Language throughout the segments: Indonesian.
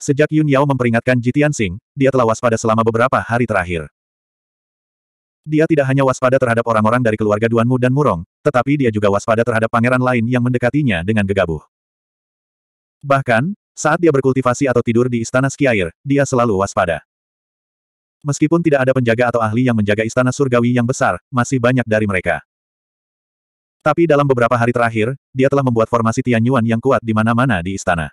Sejak Yun Yao memperingatkan Ji Tianxing, dia telah waspada selama beberapa hari terakhir. Dia tidak hanya waspada terhadap orang-orang dari keluarga Duanmu dan Murong, tetapi dia juga waspada terhadap pangeran lain yang mendekatinya dengan gegabah. Bahkan, saat dia berkultivasi atau tidur di istana Skiair, dia selalu waspada. Meskipun tidak ada penjaga atau ahli yang menjaga istana surgawi yang besar, masih banyak dari mereka. Tapi dalam beberapa hari terakhir, dia telah membuat formasi Tianyuan yang kuat di mana-mana di istana.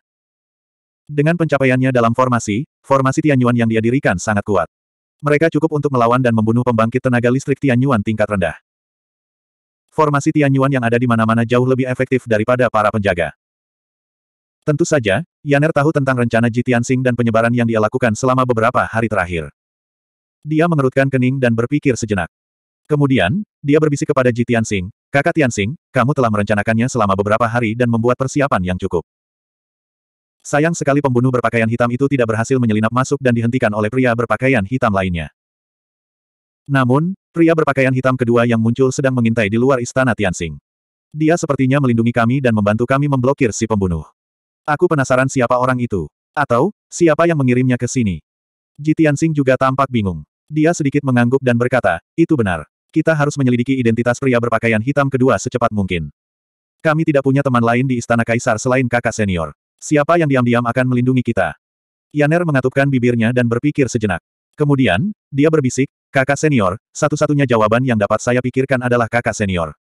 Dengan pencapaiannya dalam formasi, formasi Tianyuan yang dia dirikan sangat kuat. Mereka cukup untuk melawan dan membunuh pembangkit tenaga listrik Tianyuan tingkat rendah. Formasi Tianyuan yang ada di mana-mana jauh lebih efektif daripada para penjaga. Tentu saja, Yaner tahu tentang rencana Ji Tianxing dan penyebaran yang dia lakukan selama beberapa hari terakhir. Dia mengerutkan kening dan berpikir sejenak. Kemudian, dia berbisik kepada Ji Tianxing, kakak Tianxing, kamu telah merencanakannya selama beberapa hari dan membuat persiapan yang cukup. Sayang sekali pembunuh berpakaian hitam itu tidak berhasil menyelinap masuk dan dihentikan oleh pria berpakaian hitam lainnya. Namun, pria berpakaian hitam kedua yang muncul sedang mengintai di luar istana Tianxing. Dia sepertinya melindungi kami dan membantu kami memblokir si pembunuh. Aku penasaran siapa orang itu. Atau, siapa yang mengirimnya ke sini. Ji Tianxing juga tampak bingung. Dia sedikit mengangguk dan berkata, itu benar. Kita harus menyelidiki identitas pria berpakaian hitam kedua secepat mungkin. Kami tidak punya teman lain di Istana Kaisar selain kakak senior. Siapa yang diam-diam akan melindungi kita? Yaner mengatupkan bibirnya dan berpikir sejenak. Kemudian, dia berbisik, kakak senior, satu-satunya jawaban yang dapat saya pikirkan adalah kakak senior.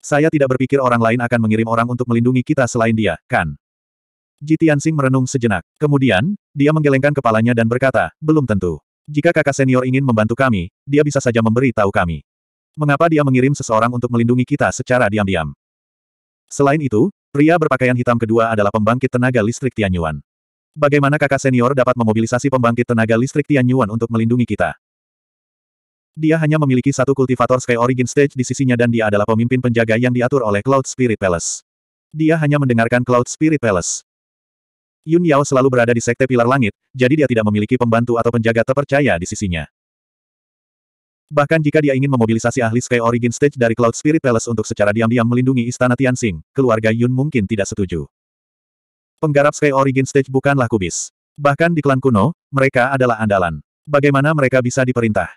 Saya tidak berpikir orang lain akan mengirim orang untuk melindungi kita selain dia, kan? Jitiansing merenung sejenak. Kemudian, dia menggelengkan kepalanya dan berkata, belum tentu. Jika kakak senior ingin membantu kami, dia bisa saja memberi tahu kami. Mengapa dia mengirim seseorang untuk melindungi kita secara diam-diam? Selain itu, Pria berpakaian hitam kedua adalah pembangkit tenaga listrik Tianyuan. Yuan. Bagaimana kakak senior dapat memobilisasi pembangkit tenaga listrik Tianyuan untuk melindungi kita? Dia hanya memiliki satu kultivator Sky Origin Stage di sisinya dan dia adalah pemimpin penjaga yang diatur oleh Cloud Spirit Palace. Dia hanya mendengarkan Cloud Spirit Palace. Yun Yao selalu berada di Sekte Pilar Langit, jadi dia tidak memiliki pembantu atau penjaga terpercaya di sisinya. Bahkan jika dia ingin memobilisasi ahli Sky Origin Stage dari Cloud Spirit Palace untuk secara diam-diam melindungi istana Tianxing, keluarga Yun mungkin tidak setuju. Penggarap Sky Origin Stage bukanlah kubis. Bahkan di klan kuno, mereka adalah andalan. Bagaimana mereka bisa diperintah?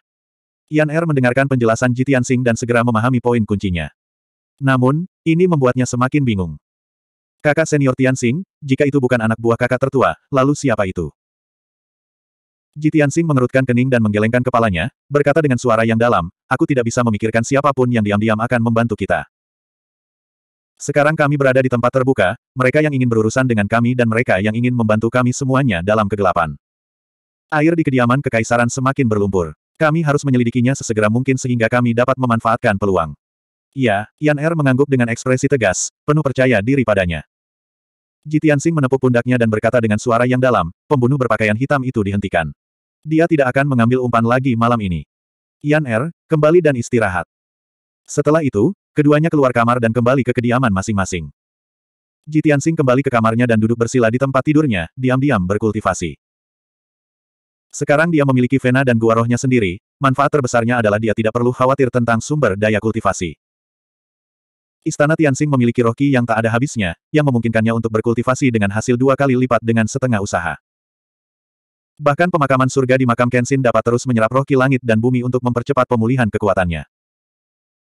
Yan Er mendengarkan penjelasan Ji Tianxing dan segera memahami poin kuncinya. Namun, ini membuatnya semakin bingung. Kakak senior Tianxing, jika itu bukan anak buah kakak tertua, lalu siapa itu? Jitiansing mengerutkan kening dan menggelengkan kepalanya, berkata dengan suara yang dalam, aku tidak bisa memikirkan siapapun yang diam-diam akan membantu kita. Sekarang kami berada di tempat terbuka, mereka yang ingin berurusan dengan kami dan mereka yang ingin membantu kami semuanya dalam kegelapan. Air di kediaman kekaisaran semakin berlumpur. Kami harus menyelidikinya sesegera mungkin sehingga kami dapat memanfaatkan peluang. Ya, Yan Er mengangguk dengan ekspresi tegas, penuh percaya diri padanya. Jitiansing menepuk pundaknya dan berkata dengan suara yang dalam, pembunuh berpakaian hitam itu dihentikan. Dia tidak akan mengambil umpan lagi malam ini. Yan Er, kembali dan istirahat. Setelah itu, keduanya keluar kamar dan kembali ke kediaman masing-masing. Ji Tianxing kembali ke kamarnya dan duduk bersila di tempat tidurnya, diam-diam berkultivasi. Sekarang dia memiliki vena dan gua rohnya sendiri, manfaat terbesarnya adalah dia tidak perlu khawatir tentang sumber daya kultivasi. Istana Tianxing memiliki roh ki yang tak ada habisnya, yang memungkinkannya untuk berkultivasi dengan hasil dua kali lipat dengan setengah usaha. Bahkan pemakaman surga di makam Kenshin dapat terus menyerap roh ki langit dan bumi untuk mempercepat pemulihan kekuatannya.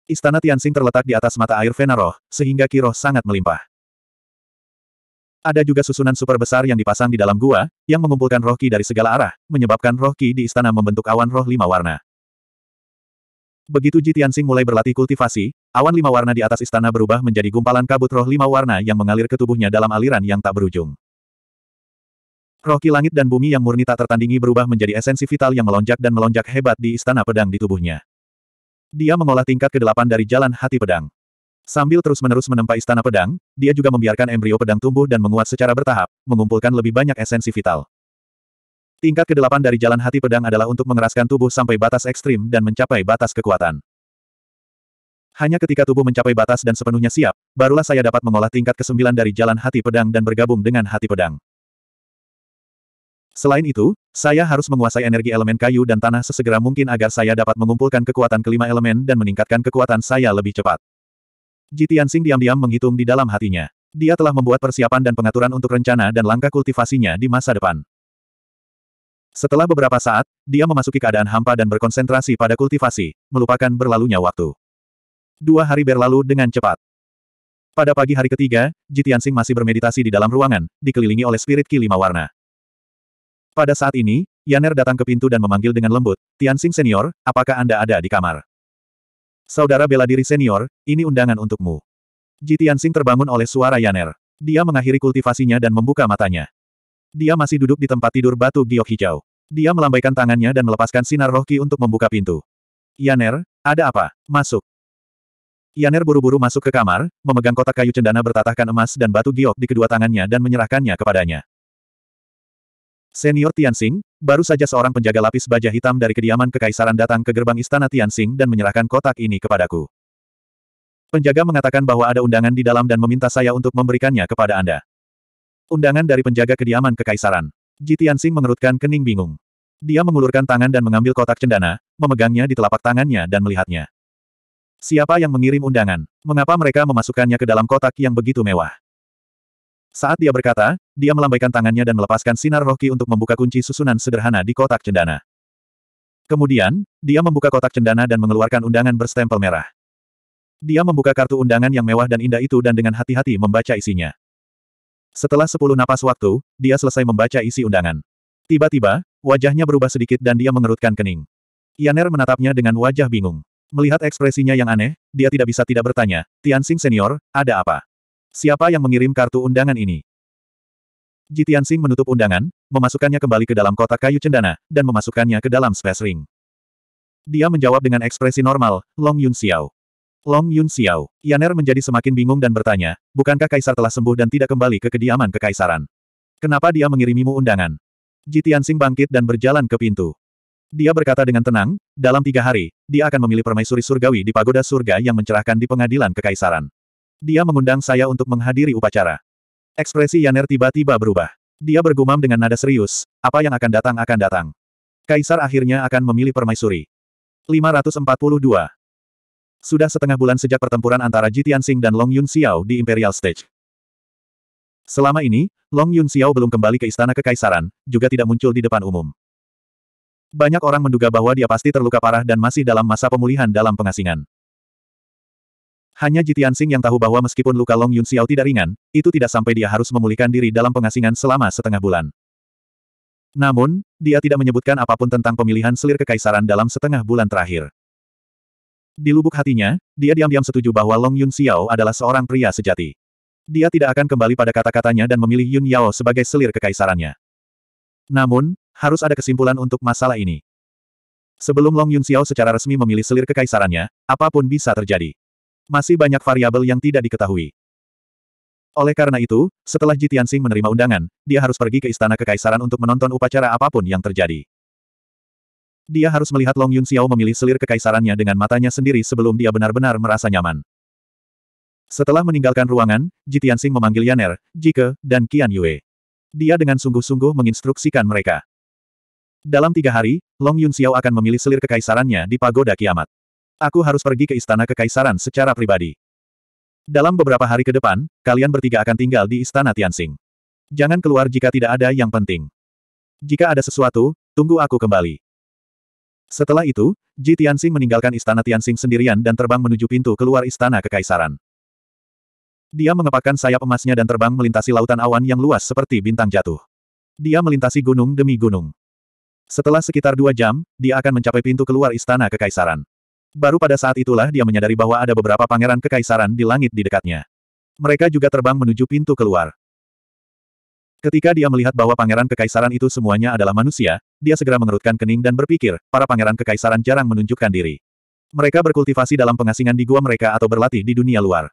Istana Tianxing terletak di atas mata air Vena sehingga ki roh sangat melimpah. Ada juga susunan super besar yang dipasang di dalam gua, yang mengumpulkan roh ki dari segala arah, menyebabkan roh ki di istana membentuk awan roh lima warna. Begitu Ji Tianxing mulai berlatih kultivasi, awan lima warna di atas istana berubah menjadi gumpalan kabut roh lima warna yang mengalir ke tubuhnya dalam aliran yang tak berujung. Roh ki langit dan bumi yang murni tak tertandingi berubah menjadi esensi vital yang melonjak dan melonjak hebat di istana pedang di tubuhnya. Dia mengolah tingkat ke-8 dari jalan hati pedang. Sambil terus-menerus menempa istana pedang, dia juga membiarkan embrio pedang tumbuh dan menguat secara bertahap, mengumpulkan lebih banyak esensi vital. Tingkat ke-8 dari jalan hati pedang adalah untuk mengeraskan tubuh sampai batas ekstrim dan mencapai batas kekuatan. Hanya ketika tubuh mencapai batas dan sepenuhnya siap, barulah saya dapat mengolah tingkat ke-9 dari jalan hati pedang dan bergabung dengan hati pedang. Selain itu, saya harus menguasai energi elemen kayu dan tanah sesegera mungkin agar saya dapat mengumpulkan kekuatan kelima elemen dan meningkatkan kekuatan saya lebih cepat. Jitian Sing diam-diam menghitung di dalam hatinya. Dia telah membuat persiapan dan pengaturan untuk rencana dan langkah kultivasinya di masa depan. Setelah beberapa saat, dia memasuki keadaan hampa dan berkonsentrasi pada kultivasi, melupakan berlalunya waktu. Dua hari berlalu dengan cepat. Pada pagi hari ketiga, Jitian Sing masih bermeditasi di dalam ruangan, dikelilingi oleh spirit ki warna. Pada saat ini, Yaner datang ke pintu dan memanggil dengan lembut, Tianxing Senior, apakah Anda ada di kamar? Saudara bela diri senior, ini undangan untukmu. Ji Tianxing terbangun oleh suara Yaner. Dia mengakhiri kultivasinya dan membuka matanya. Dia masih duduk di tempat tidur batu giok hijau. Dia melambaikan tangannya dan melepaskan sinar rohki untuk membuka pintu. Yaner, ada apa? Masuk. Yaner buru-buru masuk ke kamar, memegang kotak kayu cendana bertatahkan emas dan batu giok di kedua tangannya dan menyerahkannya kepadanya. Senior Tianxing, baru saja seorang penjaga lapis baja hitam dari kediaman kekaisaran datang ke gerbang istana Tianxing dan menyerahkan kotak ini kepadaku. Penjaga mengatakan bahwa ada undangan di dalam dan meminta saya untuk memberikannya kepada Anda. Undangan dari penjaga kediaman kekaisaran. Ji Tianxing mengerutkan kening bingung. Dia mengulurkan tangan dan mengambil kotak cendana, memegangnya di telapak tangannya dan melihatnya. Siapa yang mengirim undangan? Mengapa mereka memasukkannya ke dalam kotak yang begitu mewah? Saat dia berkata, dia melambaikan tangannya dan melepaskan sinar rohki untuk membuka kunci susunan sederhana di kotak cendana. Kemudian, dia membuka kotak cendana dan mengeluarkan undangan berstempel merah. Dia membuka kartu undangan yang mewah dan indah itu dan dengan hati-hati membaca isinya. Setelah sepuluh napas waktu, dia selesai membaca isi undangan. Tiba-tiba, wajahnya berubah sedikit dan dia mengerutkan kening. Yaner menatapnya dengan wajah bingung. Melihat ekspresinya yang aneh, dia tidak bisa tidak bertanya, Tianxing Senior, ada apa? Siapa yang mengirim kartu undangan ini? Jitian Tianxing menutup undangan, memasukkannya kembali ke dalam kotak kayu cendana, dan memasukkannya ke dalam space ring. Dia menjawab dengan ekspresi normal, Long Yun Xiao. Long Yun Xiao. Yaner menjadi semakin bingung dan bertanya, bukankah Kaisar telah sembuh dan tidak kembali ke kediaman kekaisaran? Kenapa dia mengirimimu undangan? Jitian Tianxing bangkit dan berjalan ke pintu. Dia berkata dengan tenang, dalam tiga hari, dia akan memilih permaisuri surgawi di pagoda surga yang mencerahkan di pengadilan kekaisaran. Dia mengundang saya untuk menghadiri upacara. Ekspresi Yaner tiba-tiba berubah. Dia bergumam dengan nada serius, apa yang akan datang akan datang. Kaisar akhirnya akan memilih permaisuri. 542. Sudah setengah bulan sejak pertempuran antara Ji Tianxing dan Long Yun Xiao di Imperial Stage. Selama ini, Long Yun Xiao belum kembali ke istana kekaisaran, juga tidak muncul di depan umum. Banyak orang menduga bahwa dia pasti terluka parah dan masih dalam masa pemulihan dalam pengasingan. Hanya Jitian Sing yang tahu bahwa meskipun luka Long Yun Xiao tidak ringan, itu tidak sampai dia harus memulihkan diri dalam pengasingan selama setengah bulan. Namun, dia tidak menyebutkan apapun tentang pemilihan selir kekaisaran dalam setengah bulan terakhir. Di lubuk hatinya, dia diam-diam setuju bahwa Long Yun Xiao adalah seorang pria sejati. Dia tidak akan kembali pada kata-katanya dan memilih Yun Yao sebagai selir kekaisarannya. Namun, harus ada kesimpulan untuk masalah ini. Sebelum Long Yun Xiao secara resmi memilih selir kekaisarannya, apapun bisa terjadi. Masih banyak variabel yang tidak diketahui. Oleh karena itu, setelah Jitian Sing menerima undangan, dia harus pergi ke Istana Kekaisaran untuk menonton upacara apapun yang terjadi. Dia harus melihat Long Yun Xiao memilih selir kekaisarannya dengan matanya sendiri sebelum dia benar-benar merasa nyaman. Setelah meninggalkan ruangan, Ji Tianxing memanggil Yaner, Jike, dan Qian Yue. Dia dengan sungguh-sungguh menginstruksikan mereka. Dalam tiga hari, Long Yun Xiao akan memilih selir kekaisarannya di Pagoda Kiamat. Aku harus pergi ke istana kekaisaran secara pribadi. Dalam beberapa hari ke depan, kalian bertiga akan tinggal di istana Tianxing. Jangan keluar jika tidak ada yang penting. Jika ada sesuatu, tunggu aku kembali. Setelah itu, Ji Tianxing meninggalkan istana Tianxing sendirian dan terbang menuju pintu keluar istana kekaisaran. Dia mengepakkan sayap emasnya dan terbang melintasi lautan awan yang luas seperti bintang jatuh. Dia melintasi gunung demi gunung. Setelah sekitar dua jam, dia akan mencapai pintu keluar istana kekaisaran. Baru pada saat itulah dia menyadari bahwa ada beberapa pangeran kekaisaran di langit di dekatnya. Mereka juga terbang menuju pintu keluar. Ketika dia melihat bahwa pangeran kekaisaran itu semuanya adalah manusia, dia segera mengerutkan kening dan berpikir, para pangeran kekaisaran jarang menunjukkan diri. Mereka berkultivasi dalam pengasingan di gua mereka atau berlatih di dunia luar.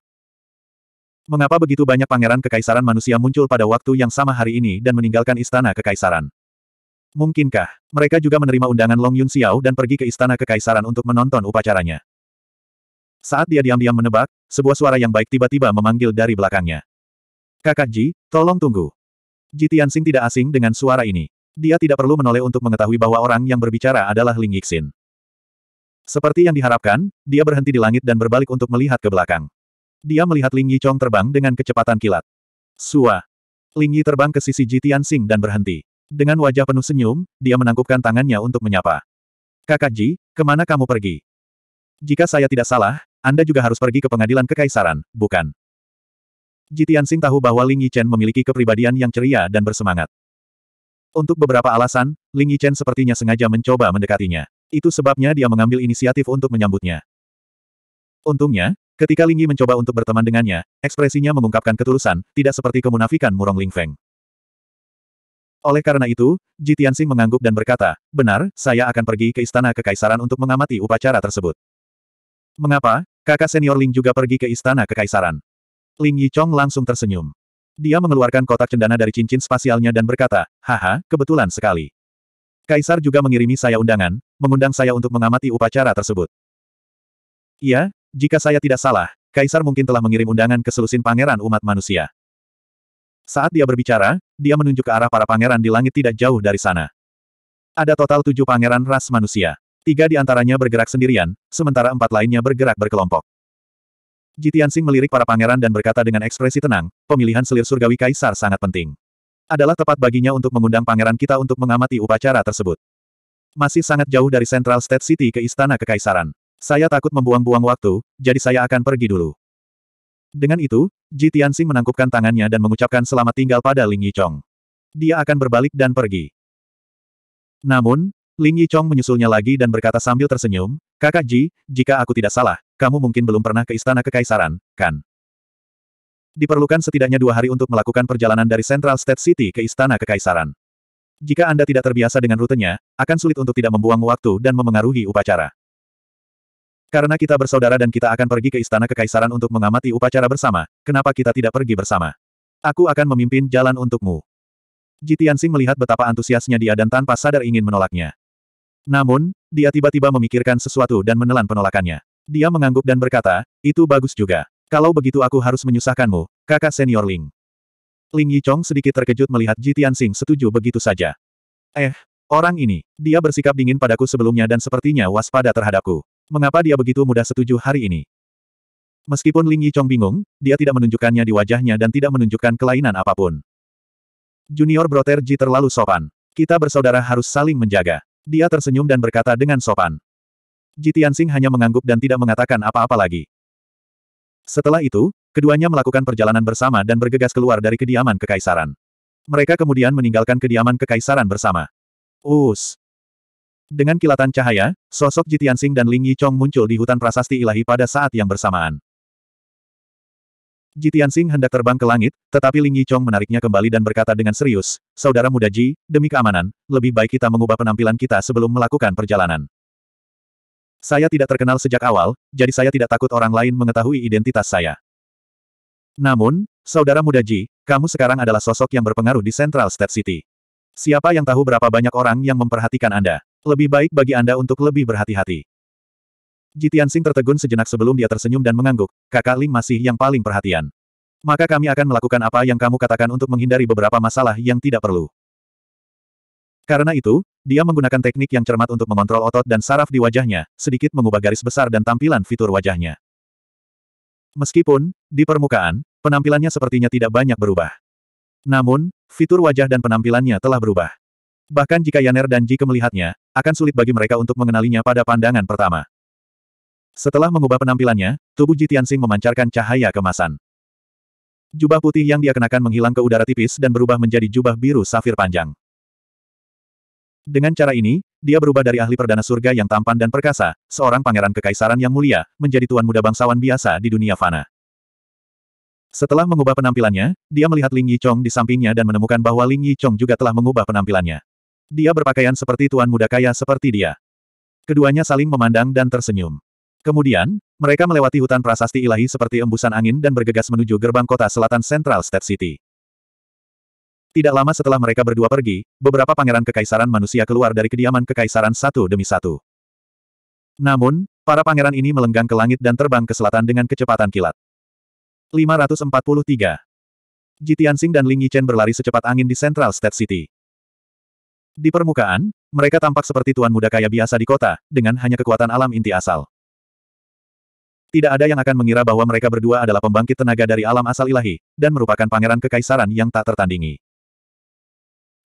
Mengapa begitu banyak pangeran kekaisaran manusia muncul pada waktu yang sama hari ini dan meninggalkan istana kekaisaran? Mungkinkah, mereka juga menerima undangan Long Yun Xiao dan pergi ke istana kekaisaran untuk menonton upacaranya. Saat dia diam-diam menebak, sebuah suara yang baik tiba-tiba memanggil dari belakangnya. Kakak Ji, tolong tunggu. Ji Tianxing tidak asing dengan suara ini. Dia tidak perlu menoleh untuk mengetahui bahwa orang yang berbicara adalah Ling Yixin. Seperti yang diharapkan, dia berhenti di langit dan berbalik untuk melihat ke belakang. Dia melihat Ling Yi Chong terbang dengan kecepatan kilat. Sua. Ling Yi terbang ke sisi Ji Tianxing dan berhenti. Dengan wajah penuh senyum, dia menangkupkan tangannya untuk menyapa. Kakak Ji, kemana kamu pergi? Jika saya tidak salah, Anda juga harus pergi ke pengadilan kekaisaran, bukan? Ji Tianxing tahu bahwa Ling Yichen memiliki kepribadian yang ceria dan bersemangat. Untuk beberapa alasan, Ling Yichen sepertinya sengaja mencoba mendekatinya. Itu sebabnya dia mengambil inisiatif untuk menyambutnya. Untungnya, ketika Ling Yi mencoba untuk berteman dengannya, ekspresinya mengungkapkan ketulusan, tidak seperti kemunafikan murong Ling Feng. Oleh karena itu, Ji Tianxing mengangguk dan berkata, benar, saya akan pergi ke istana kekaisaran untuk mengamati upacara tersebut. Mengapa? Kakak senior Ling juga pergi ke istana kekaisaran. Ling Yichong langsung tersenyum. Dia mengeluarkan kotak cendana dari cincin spasialnya dan berkata, haha, kebetulan sekali. Kaisar juga mengirimi saya undangan, mengundang saya untuk mengamati upacara tersebut. Iya, jika saya tidak salah, Kaisar mungkin telah mengirim undangan ke selusin pangeran umat manusia. Saat dia berbicara, dia menunjuk ke arah para pangeran di langit tidak jauh dari sana. Ada total tujuh pangeran ras manusia. Tiga di antaranya bergerak sendirian, sementara empat lainnya bergerak berkelompok. Jitian Sing melirik para pangeran dan berkata dengan ekspresi tenang, pemilihan selir surgawi kaisar sangat penting. Adalah tepat baginya untuk mengundang pangeran kita untuk mengamati upacara tersebut. Masih sangat jauh dari Central State City ke Istana Kekaisaran. Saya takut membuang-buang waktu, jadi saya akan pergi dulu. Dengan itu, Ji Tianxing menangkupkan tangannya dan mengucapkan selamat tinggal pada Ling Yichong. Dia akan berbalik dan pergi. Namun, Ling Yichong menyusulnya lagi dan berkata sambil tersenyum, Kakak Ji, jika aku tidak salah, kamu mungkin belum pernah ke Istana Kekaisaran, kan? Diperlukan setidaknya dua hari untuk melakukan perjalanan dari Central State City ke Istana Kekaisaran. Jika Anda tidak terbiasa dengan rutenya, akan sulit untuk tidak membuang waktu dan memengaruhi upacara. Karena kita bersaudara dan kita akan pergi ke istana kekaisaran untuk mengamati upacara bersama, kenapa kita tidak pergi bersama? Aku akan memimpin jalan untukmu. Jitiansing melihat betapa antusiasnya dia dan tanpa sadar ingin menolaknya. Namun, dia tiba-tiba memikirkan sesuatu dan menelan penolakannya. Dia mengangguk dan berkata, itu bagus juga. Kalau begitu aku harus menyusahkanmu, kakak senior Ling. Ling Yichong sedikit terkejut melihat Jitiansing setuju begitu saja. Eh, orang ini, dia bersikap dingin padaku sebelumnya dan sepertinya waspada terhadapku. Mengapa dia begitu mudah setuju hari ini? Meskipun Ling Yichong bingung, dia tidak menunjukkannya di wajahnya dan tidak menunjukkan kelainan apapun. Junior Broter Ji terlalu sopan. Kita bersaudara harus saling menjaga. Dia tersenyum dan berkata dengan sopan. Ji Tianxing hanya mengangguk dan tidak mengatakan apa-apa lagi. Setelah itu, keduanya melakukan perjalanan bersama dan bergegas keluar dari kediaman kekaisaran. Mereka kemudian meninggalkan kediaman kekaisaran bersama. Us, dengan kilatan cahaya, sosok Jitiansing dan Ling Chong muncul di hutan prasasti ilahi pada saat yang bersamaan. Jitiansing hendak terbang ke langit, tetapi Ling Chong menariknya kembali dan berkata dengan serius, Saudara muda Ji, demi keamanan, lebih baik kita mengubah penampilan kita sebelum melakukan perjalanan. Saya tidak terkenal sejak awal, jadi saya tidak takut orang lain mengetahui identitas saya. Namun, Saudara muda Ji, kamu sekarang adalah sosok yang berpengaruh di Central State City. Siapa yang tahu berapa banyak orang yang memperhatikan Anda? Lebih baik bagi Anda untuk lebih berhati-hati. Jitian Sing tertegun sejenak sebelum dia tersenyum dan mengangguk, kakak Ling masih yang paling perhatian. Maka kami akan melakukan apa yang kamu katakan untuk menghindari beberapa masalah yang tidak perlu. Karena itu, dia menggunakan teknik yang cermat untuk mengontrol otot dan saraf di wajahnya, sedikit mengubah garis besar dan tampilan fitur wajahnya. Meskipun, di permukaan, penampilannya sepertinya tidak banyak berubah. Namun, fitur wajah dan penampilannya telah berubah. Bahkan jika Yaner dan Jike melihatnya, akan sulit bagi mereka untuk mengenalinya pada pandangan pertama. Setelah mengubah penampilannya, tubuh Ji memancarkan cahaya kemasan. Jubah putih yang dia kenakan menghilang ke udara tipis dan berubah menjadi jubah biru safir panjang. Dengan cara ini, dia berubah dari ahli perdana surga yang tampan dan perkasa, seorang pangeran kekaisaran yang mulia, menjadi tuan muda bangsawan biasa di dunia fana. Setelah mengubah penampilannya, dia melihat Ling Yi Chong di sampingnya dan menemukan bahwa Ling Yi Chong juga telah mengubah penampilannya. Dia berpakaian seperti tuan muda kaya seperti dia. Keduanya saling memandang dan tersenyum. Kemudian, mereka melewati hutan prasasti ilahi seperti embusan angin dan bergegas menuju gerbang kota selatan Central State City. Tidak lama setelah mereka berdua pergi, beberapa pangeran kekaisaran manusia keluar dari kediaman kekaisaran satu demi satu. Namun, para pangeran ini melenggang ke langit dan terbang ke selatan dengan kecepatan kilat. 543. Jitian Sing dan Ling Yichen berlari secepat angin di Central State City. Di permukaan, mereka tampak seperti tuan muda kaya biasa di kota, dengan hanya kekuatan alam inti asal. Tidak ada yang akan mengira bahwa mereka berdua adalah pembangkit tenaga dari alam asal ilahi, dan merupakan pangeran kekaisaran yang tak tertandingi.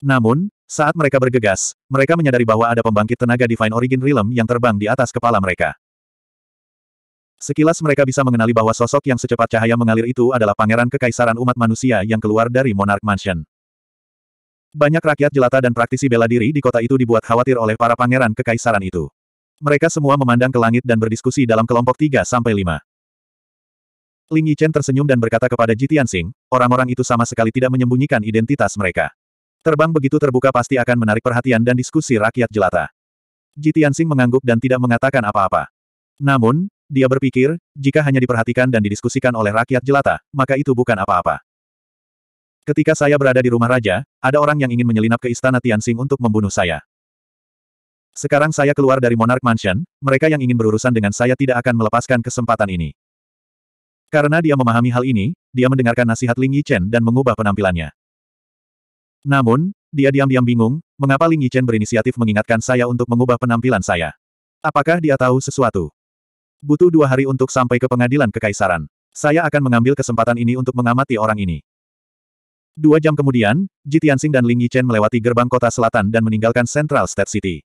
Namun, saat mereka bergegas, mereka menyadari bahwa ada pembangkit tenaga Divine Origin Realm yang terbang di atas kepala mereka. Sekilas mereka bisa mengenali bahwa sosok yang secepat cahaya mengalir itu adalah pangeran kekaisaran umat manusia yang keluar dari Monarch Mansion. Banyak rakyat jelata dan praktisi bela diri di kota itu dibuat khawatir oleh para pangeran kekaisaran itu. Mereka semua memandang ke langit dan berdiskusi dalam kelompok 3 sampai lima. Ling Yichen tersenyum dan berkata kepada Ji Tianxing, orang-orang itu sama sekali tidak menyembunyikan identitas mereka. Terbang begitu terbuka pasti akan menarik perhatian dan diskusi rakyat jelata. Ji Tianxing mengangguk dan tidak mengatakan apa-apa. Namun, dia berpikir, jika hanya diperhatikan dan didiskusikan oleh rakyat jelata, maka itu bukan apa-apa. Ketika saya berada di rumah raja, ada orang yang ingin menyelinap ke istana Tianxing untuk membunuh saya. Sekarang saya keluar dari Monarch Mansion, mereka yang ingin berurusan dengan saya tidak akan melepaskan kesempatan ini. Karena dia memahami hal ini, dia mendengarkan nasihat Ling Yichen dan mengubah penampilannya. Namun, dia diam-diam bingung, mengapa Ling Yichen berinisiatif mengingatkan saya untuk mengubah penampilan saya. Apakah dia tahu sesuatu? Butuh dua hari untuk sampai ke pengadilan kekaisaran. Saya akan mengambil kesempatan ini untuk mengamati orang ini. Dua jam kemudian, Ji Tianxing dan Ling Yichen melewati gerbang kota selatan dan meninggalkan Central State City.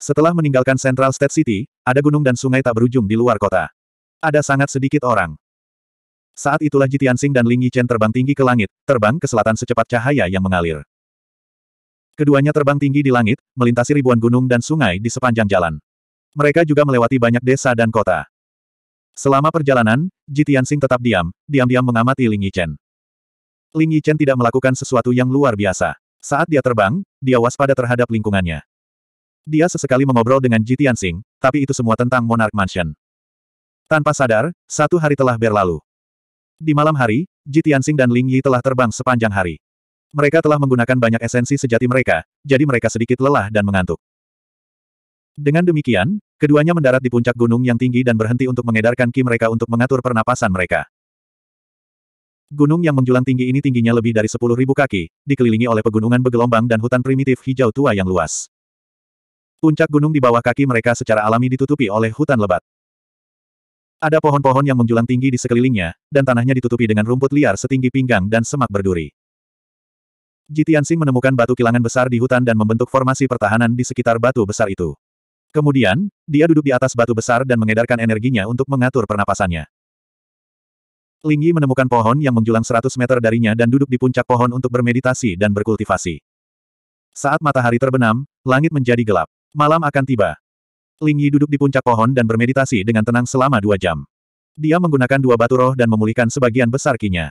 Setelah meninggalkan Central State City, ada gunung dan sungai tak berujung di luar kota. Ada sangat sedikit orang. Saat itulah Ji Tianxing dan Ling Yichen terbang tinggi ke langit, terbang ke selatan secepat cahaya yang mengalir. Keduanya terbang tinggi di langit, melintasi ribuan gunung dan sungai di sepanjang jalan. Mereka juga melewati banyak desa dan kota. Selama perjalanan, Ji Tianxing tetap diam, diam-diam mengamati Ling Yichen. Ling Yichen tidak melakukan sesuatu yang luar biasa. Saat dia terbang, dia waspada terhadap lingkungannya. Dia sesekali mengobrol dengan Ji Tianxing, tapi itu semua tentang Monarch Mansion. Tanpa sadar, satu hari telah berlalu. Di malam hari, Ji Tianxing dan Ling Yi telah terbang sepanjang hari. Mereka telah menggunakan banyak esensi sejati mereka, jadi mereka sedikit lelah dan mengantuk. Dengan demikian, keduanya mendarat di puncak gunung yang tinggi dan berhenti untuk mengedarkan ki mereka untuk mengatur pernapasan mereka. Gunung yang menjulang tinggi ini tingginya lebih dari 10.000 kaki, dikelilingi oleh pegunungan bergelombang dan hutan primitif hijau tua yang luas. Puncak gunung di bawah kaki mereka secara alami ditutupi oleh hutan lebat. Ada pohon-pohon yang menjulang tinggi di sekelilingnya, dan tanahnya ditutupi dengan rumput liar setinggi pinggang dan semak berduri. Jitiansing menemukan batu kilangan besar di hutan dan membentuk formasi pertahanan di sekitar batu besar itu. Kemudian, dia duduk di atas batu besar dan mengedarkan energinya untuk mengatur pernapasannya. Lingyi menemukan pohon yang menjulang 100 meter darinya dan duduk di puncak pohon untuk bermeditasi dan berkultivasi. Saat matahari terbenam, langit menjadi gelap. Malam akan tiba. Lingyi duduk di puncak pohon dan bermeditasi dengan tenang selama dua jam. Dia menggunakan dua batu roh dan memulihkan sebagian besar kinya.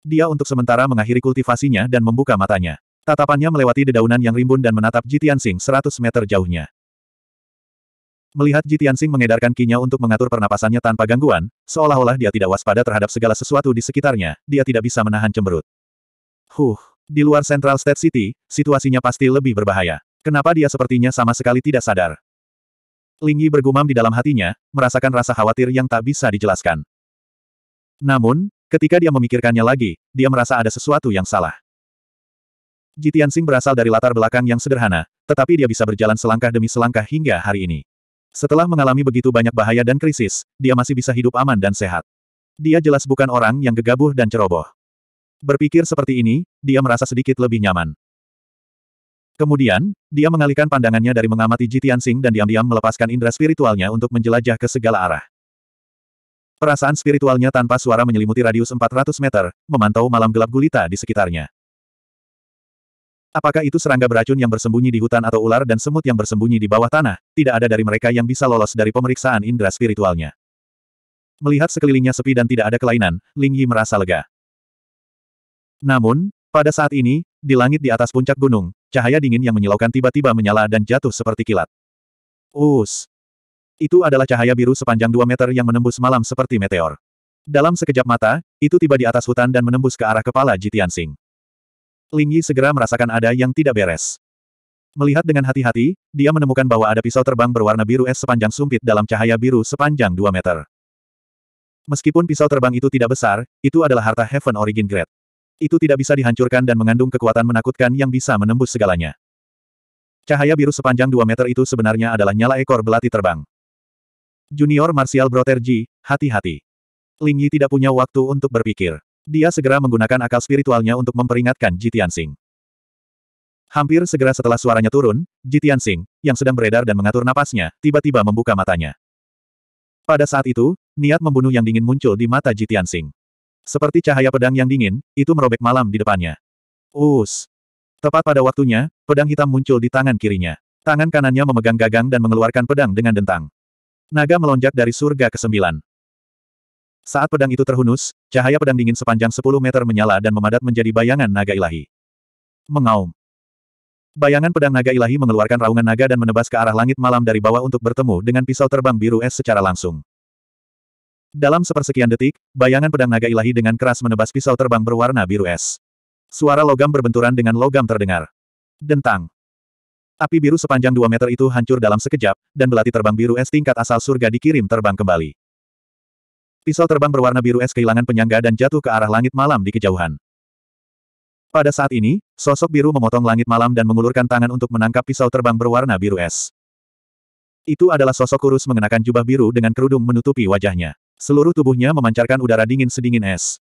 Dia untuk sementara mengakhiri kultivasinya dan membuka matanya. Tatapannya melewati dedaunan yang rimbun dan menatap Jitian Sing 100 meter jauhnya. Melihat Ji Tianxing mengedarkan kinya untuk mengatur pernapasannya tanpa gangguan, seolah-olah dia tidak waspada terhadap segala sesuatu di sekitarnya, dia tidak bisa menahan cemberut. Huh, di luar Central State City, situasinya pasti lebih berbahaya. Kenapa dia sepertinya sama sekali tidak sadar? Ling bergumam di dalam hatinya, merasakan rasa khawatir yang tak bisa dijelaskan. Namun, ketika dia memikirkannya lagi, dia merasa ada sesuatu yang salah. Ji Tianxing berasal dari latar belakang yang sederhana, tetapi dia bisa berjalan selangkah demi selangkah hingga hari ini. Setelah mengalami begitu banyak bahaya dan krisis, dia masih bisa hidup aman dan sehat. Dia jelas bukan orang yang gegabah dan ceroboh. Berpikir seperti ini, dia merasa sedikit lebih nyaman. Kemudian, dia mengalihkan pandangannya dari mengamati Jitian Sing dan diam-diam melepaskan indera spiritualnya untuk menjelajah ke segala arah. Perasaan spiritualnya tanpa suara menyelimuti radius 400 meter, memantau malam gelap gulita di sekitarnya. Apakah itu serangga beracun yang bersembunyi di hutan atau ular dan semut yang bersembunyi di bawah tanah, tidak ada dari mereka yang bisa lolos dari pemeriksaan indera spiritualnya. Melihat sekelilingnya sepi dan tidak ada kelainan, Ling Yi merasa lega. Namun, pada saat ini, di langit di atas puncak gunung, cahaya dingin yang menyilaukan tiba-tiba menyala dan jatuh seperti kilat. Us! Itu adalah cahaya biru sepanjang dua meter yang menembus malam seperti meteor. Dalam sekejap mata, itu tiba di atas hutan dan menembus ke arah kepala Jitian Sing. Ling Yi segera merasakan ada yang tidak beres. Melihat dengan hati-hati, dia menemukan bahwa ada pisau terbang berwarna biru es sepanjang sumpit dalam cahaya biru sepanjang 2 meter. Meskipun pisau terbang itu tidak besar, itu adalah harta Heaven Origin Grade. Itu tidak bisa dihancurkan dan mengandung kekuatan menakutkan yang bisa menembus segalanya. Cahaya biru sepanjang 2 meter itu sebenarnya adalah nyala ekor belati terbang. Junior Martial Broterji, hati-hati. Ling Yi tidak punya waktu untuk berpikir. Dia segera menggunakan akal spiritualnya untuk memperingatkan Jitian Sing. Hampir segera setelah suaranya turun, Jitian Sing, yang sedang beredar dan mengatur napasnya, tiba-tiba membuka matanya. Pada saat itu, niat membunuh yang dingin muncul di mata Jitian Sing. Seperti cahaya pedang yang dingin, itu merobek malam di depannya. Us. Tepat pada waktunya, pedang hitam muncul di tangan kirinya. Tangan kanannya memegang gagang dan mengeluarkan pedang dengan dentang. Naga melonjak dari surga ke sembilan. Saat pedang itu terhunus, cahaya pedang dingin sepanjang 10 meter menyala dan memadat menjadi bayangan naga ilahi. Mengaum. Bayangan pedang naga ilahi mengeluarkan raungan naga dan menebas ke arah langit malam dari bawah untuk bertemu dengan pisau terbang biru es secara langsung. Dalam sepersekian detik, bayangan pedang naga ilahi dengan keras menebas pisau terbang berwarna biru es. Suara logam berbenturan dengan logam terdengar. Dentang. Api biru sepanjang 2 meter itu hancur dalam sekejap, dan belati terbang biru es tingkat asal surga dikirim terbang kembali. Pisau terbang berwarna biru es kehilangan penyangga dan jatuh ke arah langit malam di kejauhan. Pada saat ini, sosok biru memotong langit malam dan mengulurkan tangan untuk menangkap pisau terbang berwarna biru es. Itu adalah sosok kurus mengenakan jubah biru dengan kerudung menutupi wajahnya. Seluruh tubuhnya memancarkan udara dingin sedingin es.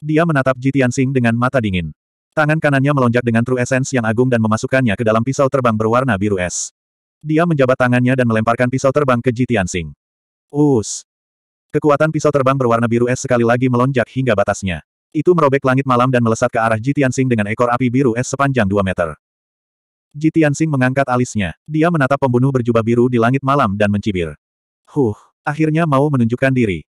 Dia menatap Jitian Sing dengan mata dingin. Tangan kanannya melonjak dengan true essence yang agung dan memasukkannya ke dalam pisau terbang berwarna biru es. Dia menjabat tangannya dan melemparkan pisau terbang ke Jitian Sing. Us! Kekuatan pisau terbang berwarna biru es sekali lagi melonjak hingga batasnya. Itu merobek langit malam dan melesat ke arah Jitiansing dengan ekor api biru es sepanjang 2 meter. Jitiansing mengangkat alisnya. Dia menatap pembunuh berjubah biru di langit malam dan mencibir. Huh, akhirnya mau menunjukkan diri.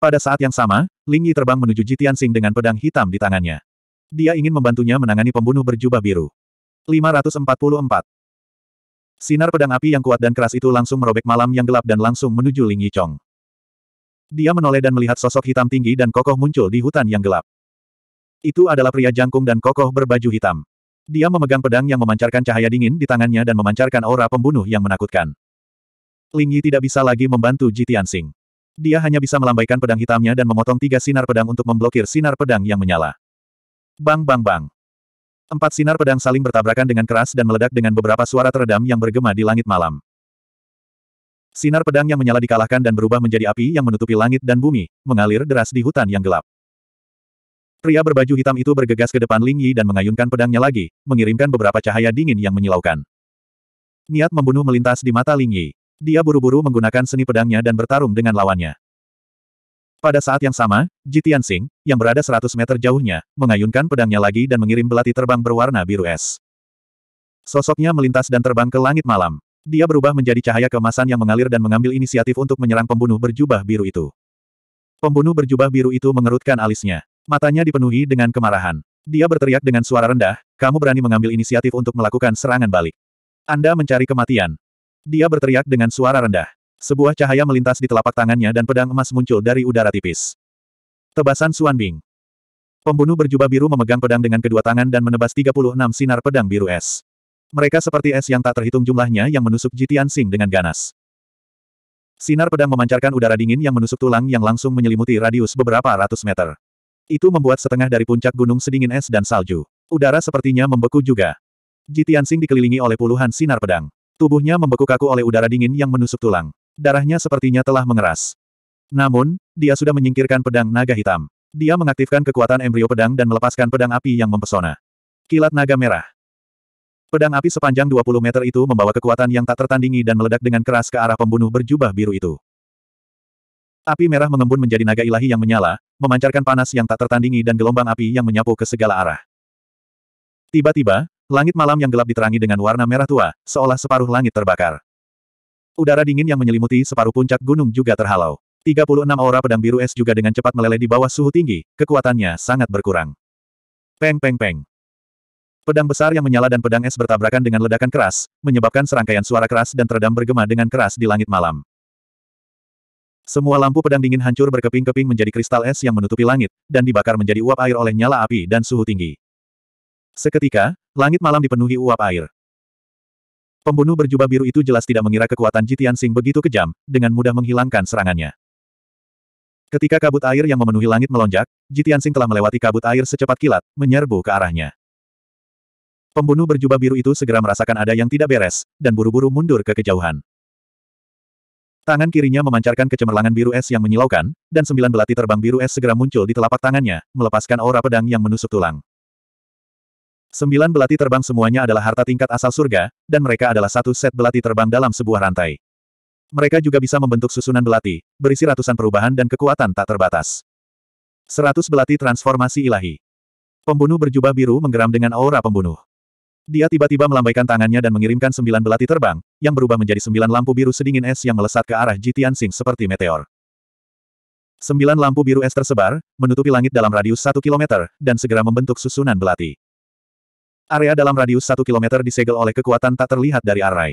Pada saat yang sama, Ling Yi terbang menuju Jitiansing dengan pedang hitam di tangannya. Dia ingin membantunya menangani pembunuh berjubah biru. 544. Sinar pedang api yang kuat dan keras itu langsung merobek malam yang gelap dan langsung menuju Ling Yi Chong. Dia menoleh dan melihat sosok hitam tinggi dan kokoh muncul di hutan yang gelap. Itu adalah pria jangkung dan kokoh berbaju hitam. Dia memegang pedang yang memancarkan cahaya dingin di tangannya dan memancarkan aura pembunuh yang menakutkan. Ling Yi tidak bisa lagi membantu Ji Tianxing. Dia hanya bisa melambaikan pedang hitamnya dan memotong tiga sinar pedang untuk memblokir sinar pedang yang menyala. Bang bang bang. Empat sinar pedang saling bertabrakan dengan keras dan meledak dengan beberapa suara teredam yang bergema di langit malam. Sinar pedang yang menyala dikalahkan dan berubah menjadi api yang menutupi langit dan bumi, mengalir deras di hutan yang gelap. Pria berbaju hitam itu bergegas ke depan Ling Yi dan mengayunkan pedangnya lagi, mengirimkan beberapa cahaya dingin yang menyilaukan. Niat membunuh melintas di mata Ling Yi. Dia buru-buru menggunakan seni pedangnya dan bertarung dengan lawannya. Pada saat yang sama, Jitian Sing, yang berada 100 meter jauhnya, mengayunkan pedangnya lagi dan mengirim belati terbang berwarna biru es. Sosoknya melintas dan terbang ke langit malam. Dia berubah menjadi cahaya kemasan yang mengalir dan mengambil inisiatif untuk menyerang pembunuh berjubah biru itu. Pembunuh berjubah biru itu mengerutkan alisnya. Matanya dipenuhi dengan kemarahan. Dia berteriak dengan suara rendah, kamu berani mengambil inisiatif untuk melakukan serangan balik. Anda mencari kematian. Dia berteriak dengan suara rendah. Sebuah cahaya melintas di telapak tangannya dan pedang emas muncul dari udara tipis. Tebasan Suan Bing. Pembunuh berjubah biru memegang pedang dengan kedua tangan dan menebas 36 sinar pedang biru es. Mereka seperti es yang tak terhitung jumlahnya yang menusuk Jitian Sing dengan ganas. Sinar pedang memancarkan udara dingin yang menusuk tulang yang langsung menyelimuti radius beberapa ratus meter. Itu membuat setengah dari puncak gunung sedingin es dan salju. Udara sepertinya membeku juga. Jitian Sing dikelilingi oleh puluhan sinar pedang. Tubuhnya membeku kaku oleh udara dingin yang menusuk tulang. Darahnya sepertinya telah mengeras. Namun, dia sudah menyingkirkan pedang naga hitam. Dia mengaktifkan kekuatan embrio pedang dan melepaskan pedang api yang mempesona. Kilat naga merah. Pedang api sepanjang 20 meter itu membawa kekuatan yang tak tertandingi dan meledak dengan keras ke arah pembunuh berjubah biru itu. Api merah mengembun menjadi naga ilahi yang menyala, memancarkan panas yang tak tertandingi dan gelombang api yang menyapu ke segala arah. Tiba-tiba, langit malam yang gelap diterangi dengan warna merah tua, seolah separuh langit terbakar. Udara dingin yang menyelimuti separuh puncak gunung juga terhalau. 36 aura pedang biru es juga dengan cepat meleleh di bawah suhu tinggi, kekuatannya sangat berkurang. Peng peng peng. Pedang besar yang menyala dan pedang es bertabrakan dengan ledakan keras, menyebabkan serangkaian suara keras dan teredam bergema dengan keras di langit malam. Semua lampu pedang dingin hancur berkeping-keping menjadi kristal es yang menutupi langit, dan dibakar menjadi uap air oleh nyala api dan suhu tinggi. Seketika, langit malam dipenuhi uap air. Pembunuh berjubah biru itu jelas tidak mengira kekuatan Jitian Sing begitu kejam, dengan mudah menghilangkan serangannya. Ketika kabut air yang memenuhi langit melonjak, Jitian Sing telah melewati kabut air secepat kilat, menyerbu ke arahnya. Pembunuh berjubah biru itu segera merasakan ada yang tidak beres, dan buru-buru mundur ke kejauhan. Tangan kirinya memancarkan kecemerlangan biru es yang menyilaukan, dan sembilan belati terbang biru es segera muncul di telapak tangannya, melepaskan aura pedang yang menusuk tulang. Sembilan belati terbang semuanya adalah harta tingkat asal surga, dan mereka adalah satu set belati terbang dalam sebuah rantai. Mereka juga bisa membentuk susunan belati, berisi ratusan perubahan dan kekuatan tak terbatas. Seratus belati transformasi ilahi. Pembunuh berjubah biru menggeram dengan aura pembunuh. Dia tiba-tiba melambaikan tangannya dan mengirimkan sembilan belati terbang, yang berubah menjadi sembilan lampu biru sedingin es yang melesat ke arah Jitian Sing seperti meteor. Sembilan lampu biru es tersebar, menutupi langit dalam radius satu kilometer, dan segera membentuk susunan belati. Area dalam radius satu kilometer disegel oleh kekuatan tak terlihat dari arai.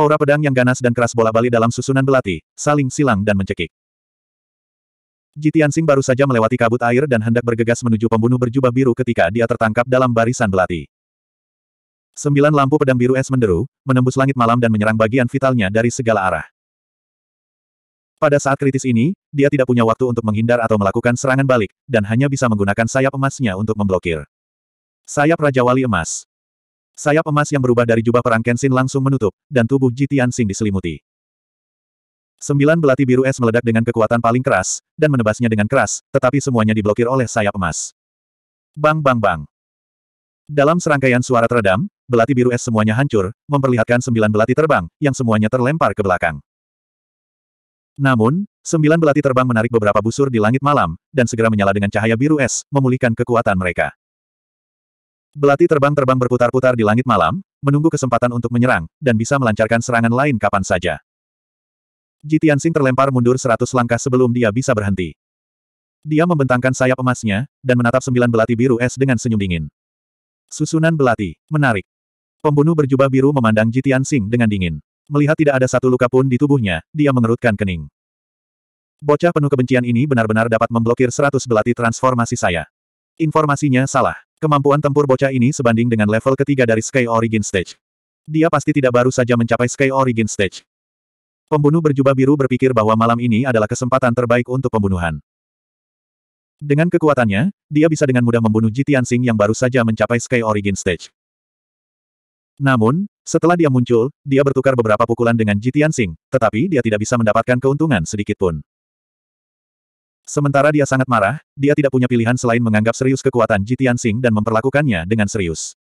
Aura pedang yang ganas dan keras bola-bali dalam susunan belati, saling silang dan mencekik. Jitian Sing baru saja melewati kabut air dan hendak bergegas menuju pembunuh berjubah biru ketika dia tertangkap dalam barisan belati. Sembilan lampu pedang biru es menderu, menembus langit malam dan menyerang bagian vitalnya dari segala arah. Pada saat kritis ini, dia tidak punya waktu untuk menghindar atau melakukan serangan balik, dan hanya bisa menggunakan sayap emasnya untuk memblokir. Sayap Raja Wali Emas Sayap emas yang berubah dari jubah perang Kenshin langsung menutup, dan tubuh Jitian Sing diselimuti. Sembilan belati biru es meledak dengan kekuatan paling keras, dan menebasnya dengan keras, tetapi semuanya diblokir oleh sayap emas. Bang bang bang. Dalam serangkaian suara teredam, belati biru es semuanya hancur, memperlihatkan sembilan belati terbang, yang semuanya terlempar ke belakang. Namun, sembilan belati terbang menarik beberapa busur di langit malam, dan segera menyala dengan cahaya biru es, memulihkan kekuatan mereka. Belati terbang-terbang berputar-putar di langit malam, menunggu kesempatan untuk menyerang, dan bisa melancarkan serangan lain kapan saja. Jitian Sing terlempar mundur seratus langkah sebelum dia bisa berhenti. Dia membentangkan sayap emasnya, dan menatap sembilan belati biru es dengan senyum dingin. Susunan belati, menarik. Pembunuh berjubah biru memandang Jitian Sing dengan dingin. Melihat tidak ada satu luka pun di tubuhnya, dia mengerutkan kening. Bocah penuh kebencian ini benar-benar dapat memblokir seratus belati transformasi saya. Informasinya salah. Kemampuan tempur bocah ini sebanding dengan level ketiga dari Sky Origin Stage. Dia pasti tidak baru saja mencapai Sky Origin Stage. Pembunuh berjubah biru berpikir bahwa malam ini adalah kesempatan terbaik untuk pembunuhan. Dengan kekuatannya, dia bisa dengan mudah membunuh Jitian Sing yang baru saja mencapai Sky Origin Stage. Namun, setelah dia muncul, dia bertukar beberapa pukulan dengan Jitian Sing. tetapi dia tidak bisa mendapatkan keuntungan sedikitpun. Sementara dia sangat marah, dia tidak punya pilihan selain menganggap serius kekuatan Jitian Sing dan memperlakukannya dengan serius.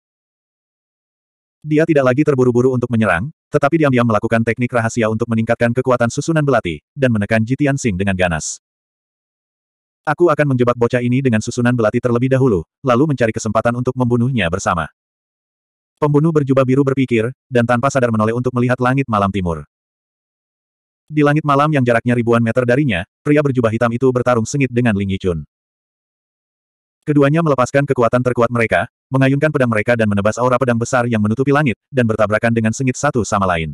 Dia tidak lagi terburu-buru untuk menyerang, tetapi diam-diam melakukan teknik rahasia untuk meningkatkan kekuatan susunan belati, dan menekan Jitian Sing dengan ganas. Aku akan menjebak bocah ini dengan susunan belati terlebih dahulu, lalu mencari kesempatan untuk membunuhnya bersama. Pembunuh berjubah biru berpikir, dan tanpa sadar menoleh untuk melihat langit malam timur. Di langit malam yang jaraknya ribuan meter darinya, pria berjubah hitam itu bertarung sengit dengan Ling Yichun. Keduanya melepaskan kekuatan terkuat mereka, mengayunkan pedang mereka dan menebas aura pedang besar yang menutupi langit, dan bertabrakan dengan sengit satu sama lain.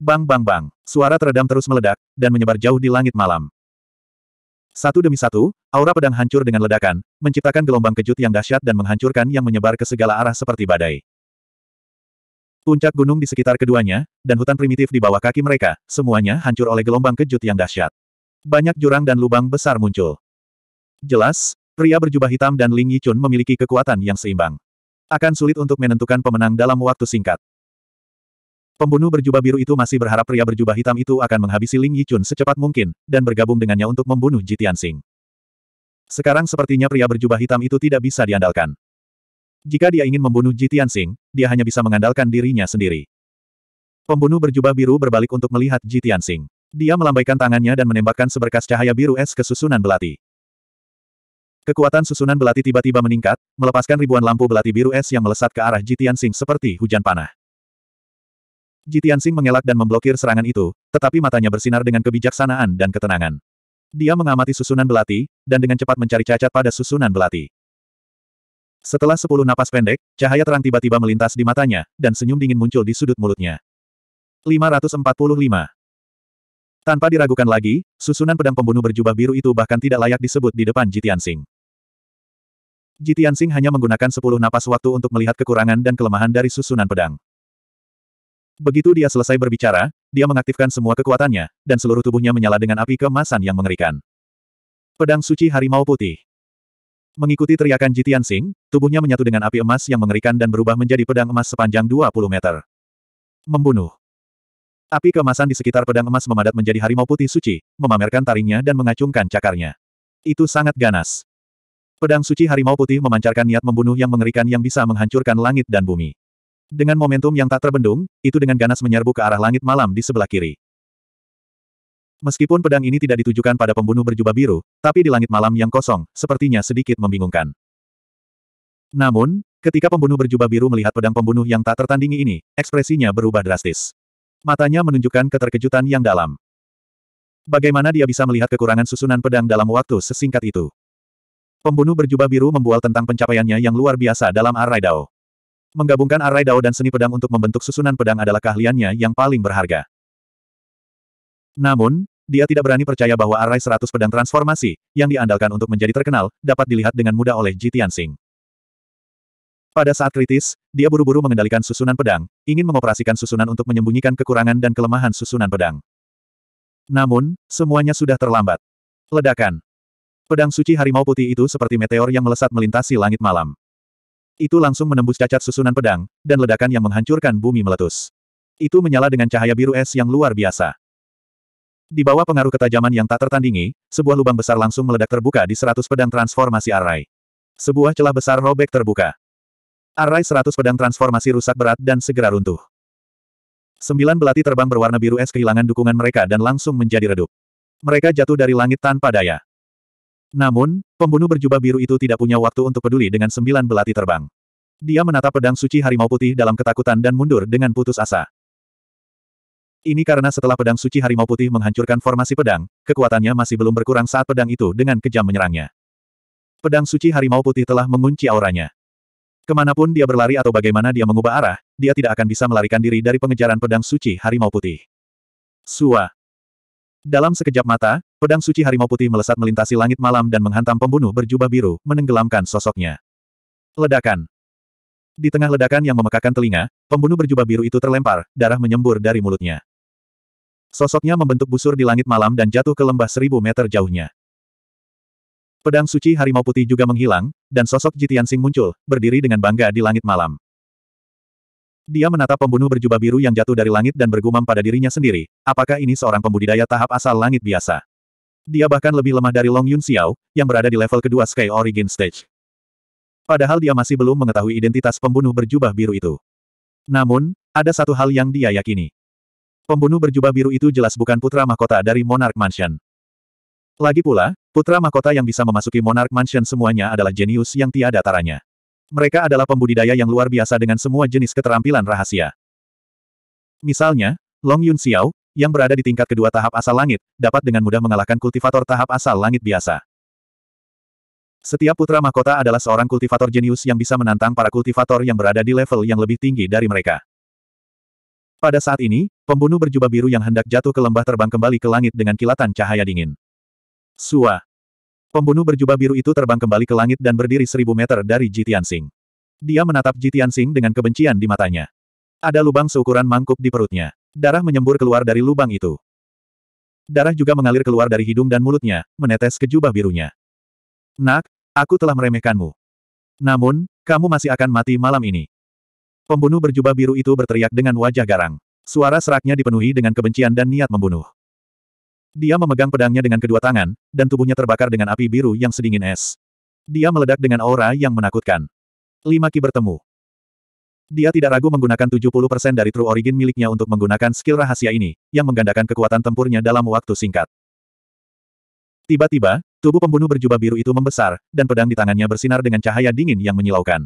Bang bang bang, suara teredam terus meledak, dan menyebar jauh di langit malam. Satu demi satu, aura pedang hancur dengan ledakan, menciptakan gelombang kejut yang dahsyat dan menghancurkan yang menyebar ke segala arah seperti badai. Puncak gunung di sekitar keduanya, dan hutan primitif di bawah kaki mereka, semuanya hancur oleh gelombang kejut yang dahsyat. Banyak jurang dan lubang besar muncul. Jelas, pria berjubah hitam dan Ling Yichun memiliki kekuatan yang seimbang. Akan sulit untuk menentukan pemenang dalam waktu singkat. Pembunuh berjubah biru itu masih berharap pria berjubah hitam itu akan menghabisi Ling Yichun secepat mungkin, dan bergabung dengannya untuk membunuh Jitian Sing. Sekarang sepertinya pria berjubah hitam itu tidak bisa diandalkan. Jika dia ingin membunuh Ji Tianxing, dia hanya bisa mengandalkan dirinya sendiri. Pembunuh berjubah biru berbalik untuk melihat Ji Tianxing. Dia melambaikan tangannya dan menembakkan seberkas cahaya biru es ke susunan belati. Kekuatan susunan belati tiba-tiba meningkat, melepaskan ribuan lampu belati biru es yang melesat ke arah Ji Tianxing seperti hujan panah. Ji Tianxing mengelak dan memblokir serangan itu, tetapi matanya bersinar dengan kebijaksanaan dan ketenangan. Dia mengamati susunan belati, dan dengan cepat mencari cacat pada susunan belati. Setelah sepuluh napas pendek, cahaya terang tiba-tiba melintas di matanya, dan senyum dingin muncul di sudut mulutnya. 545. Tanpa diragukan lagi, susunan pedang pembunuh berjubah biru itu bahkan tidak layak disebut di depan Jitian Sing. Jitian Sing hanya menggunakan sepuluh napas waktu untuk melihat kekurangan dan kelemahan dari susunan pedang. Begitu dia selesai berbicara, dia mengaktifkan semua kekuatannya, dan seluruh tubuhnya menyala dengan api kemasan yang mengerikan. Pedang Suci Harimau Putih Mengikuti teriakan Jitian Sing, tubuhnya menyatu dengan api emas yang mengerikan dan berubah menjadi pedang emas sepanjang 20 meter. Membunuh. Api kemasan di sekitar pedang emas memadat menjadi harimau putih suci, memamerkan taringnya dan mengacungkan cakarnya. Itu sangat ganas. Pedang suci harimau putih memancarkan niat membunuh yang mengerikan yang bisa menghancurkan langit dan bumi. Dengan momentum yang tak terbendung, itu dengan ganas menyerbu ke arah langit malam di sebelah kiri. Meskipun pedang ini tidak ditujukan pada pembunuh berjubah biru, tapi di langit malam yang kosong, sepertinya sedikit membingungkan. Namun, ketika pembunuh berjubah biru melihat pedang pembunuh yang tak tertandingi ini, ekspresinya berubah drastis. Matanya menunjukkan keterkejutan yang dalam. Bagaimana dia bisa melihat kekurangan susunan pedang dalam waktu sesingkat itu? Pembunuh berjubah biru membual tentang pencapaiannya yang luar biasa dalam Arai Dao. Menggabungkan Arai Dao dan seni pedang untuk membentuk susunan pedang adalah keahliannya yang paling berharga. Namun, dia tidak berani percaya bahwa arai seratus pedang transformasi, yang diandalkan untuk menjadi terkenal, dapat dilihat dengan mudah oleh Ji Tianxing. Pada saat kritis, dia buru-buru mengendalikan susunan pedang, ingin mengoperasikan susunan untuk menyembunyikan kekurangan dan kelemahan susunan pedang. Namun, semuanya sudah terlambat. Ledakan. Pedang suci harimau putih itu seperti meteor yang melesat melintasi langit malam. Itu langsung menembus cacat susunan pedang, dan ledakan yang menghancurkan bumi meletus. Itu menyala dengan cahaya biru es yang luar biasa. Di bawah pengaruh ketajaman yang tak tertandingi, sebuah lubang besar langsung meledak terbuka di seratus pedang transformasi Arai. Sebuah celah besar robek terbuka. Arai seratus pedang transformasi rusak berat dan segera runtuh. Sembilan belati terbang berwarna biru es kehilangan dukungan mereka dan langsung menjadi redup. Mereka jatuh dari langit tanpa daya. Namun, pembunuh berjubah biru itu tidak punya waktu untuk peduli dengan sembilan belati terbang. Dia menatap pedang suci harimau putih dalam ketakutan dan mundur dengan putus asa. Ini karena setelah pedang suci harimau putih menghancurkan formasi pedang, kekuatannya masih belum berkurang saat pedang itu dengan kejam menyerangnya. Pedang suci harimau putih telah mengunci auranya. Kemanapun dia berlari atau bagaimana dia mengubah arah, dia tidak akan bisa melarikan diri dari pengejaran pedang suci harimau putih. Sua. Dalam sekejap mata, pedang suci harimau putih melesat melintasi langit malam dan menghantam pembunuh berjubah biru, menenggelamkan sosoknya. Ledakan. Di tengah ledakan yang memekakan telinga, pembunuh berjubah biru itu terlempar, darah menyembur dari mulutnya. Sosoknya membentuk busur di langit malam dan jatuh ke lembah seribu meter jauhnya. Pedang suci harimau putih juga menghilang, dan sosok Jitian Sing muncul, berdiri dengan bangga di langit malam. Dia menatap pembunuh berjubah biru yang jatuh dari langit dan bergumam pada dirinya sendiri, apakah ini seorang pembudidaya tahap asal langit biasa? Dia bahkan lebih lemah dari Long Yun Xiao, yang berada di level kedua Sky Origin Stage. Padahal dia masih belum mengetahui identitas pembunuh berjubah biru itu. Namun, ada satu hal yang dia yakini. Pembunuh berjubah biru itu jelas bukan putra mahkota dari Monarch Mansion. Lagi pula, putra mahkota yang bisa memasuki Monarch Mansion semuanya adalah jenius yang tiada taranya. Mereka adalah pembudidaya yang luar biasa dengan semua jenis keterampilan rahasia. Misalnya, Long Yun Xiao, yang berada di tingkat kedua tahap asal langit, dapat dengan mudah mengalahkan kultivator tahap asal langit biasa. Setiap putra mahkota adalah seorang kultivator jenius yang bisa menantang para kultivator yang berada di level yang lebih tinggi dari mereka. Pada saat ini, Pembunuh berjubah biru yang hendak jatuh ke lembah terbang kembali ke langit dengan kilatan cahaya dingin. Sua. Pembunuh berjubah biru itu terbang kembali ke langit dan berdiri seribu meter dari Jitian Sing. Dia menatap Jitian Sing dengan kebencian di matanya. Ada lubang seukuran mangkuk di perutnya. Darah menyembur keluar dari lubang itu. Darah juga mengalir keluar dari hidung dan mulutnya, menetes ke jubah birunya. Nak, aku telah meremehkanmu. Namun, kamu masih akan mati malam ini. Pembunuh berjubah biru itu berteriak dengan wajah garang. Suara seraknya dipenuhi dengan kebencian dan niat membunuh. Dia memegang pedangnya dengan kedua tangan, dan tubuhnya terbakar dengan api biru yang sedingin es. Dia meledak dengan aura yang menakutkan. Lima ki bertemu. Dia tidak ragu menggunakan 70% dari True Origin miliknya untuk menggunakan skill rahasia ini, yang menggandakan kekuatan tempurnya dalam waktu singkat. Tiba-tiba, tubuh pembunuh berjubah biru itu membesar, dan pedang di tangannya bersinar dengan cahaya dingin yang menyilaukan.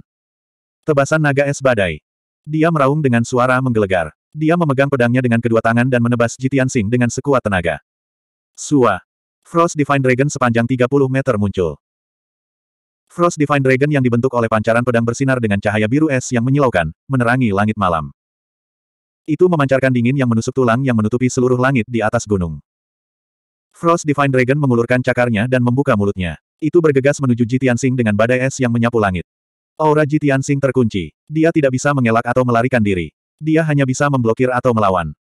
Tebasan naga es badai. Dia meraung dengan suara menggelegar. Dia memegang pedangnya dengan kedua tangan dan menebas Jitian Sing dengan sekuat tenaga. Sua. Frost Divine Dragon sepanjang 30 meter muncul. Frost Divine Dragon yang dibentuk oleh pancaran pedang bersinar dengan cahaya biru es yang menyilaukan, menerangi langit malam. Itu memancarkan dingin yang menusuk tulang yang menutupi seluruh langit di atas gunung. Frost Divine Dragon mengulurkan cakarnya dan membuka mulutnya. Itu bergegas menuju Jitian Jitiansing dengan badai es yang menyapu langit. Aura Jitian Jitiansing terkunci. Dia tidak bisa mengelak atau melarikan diri. Dia hanya bisa memblokir atau melawan.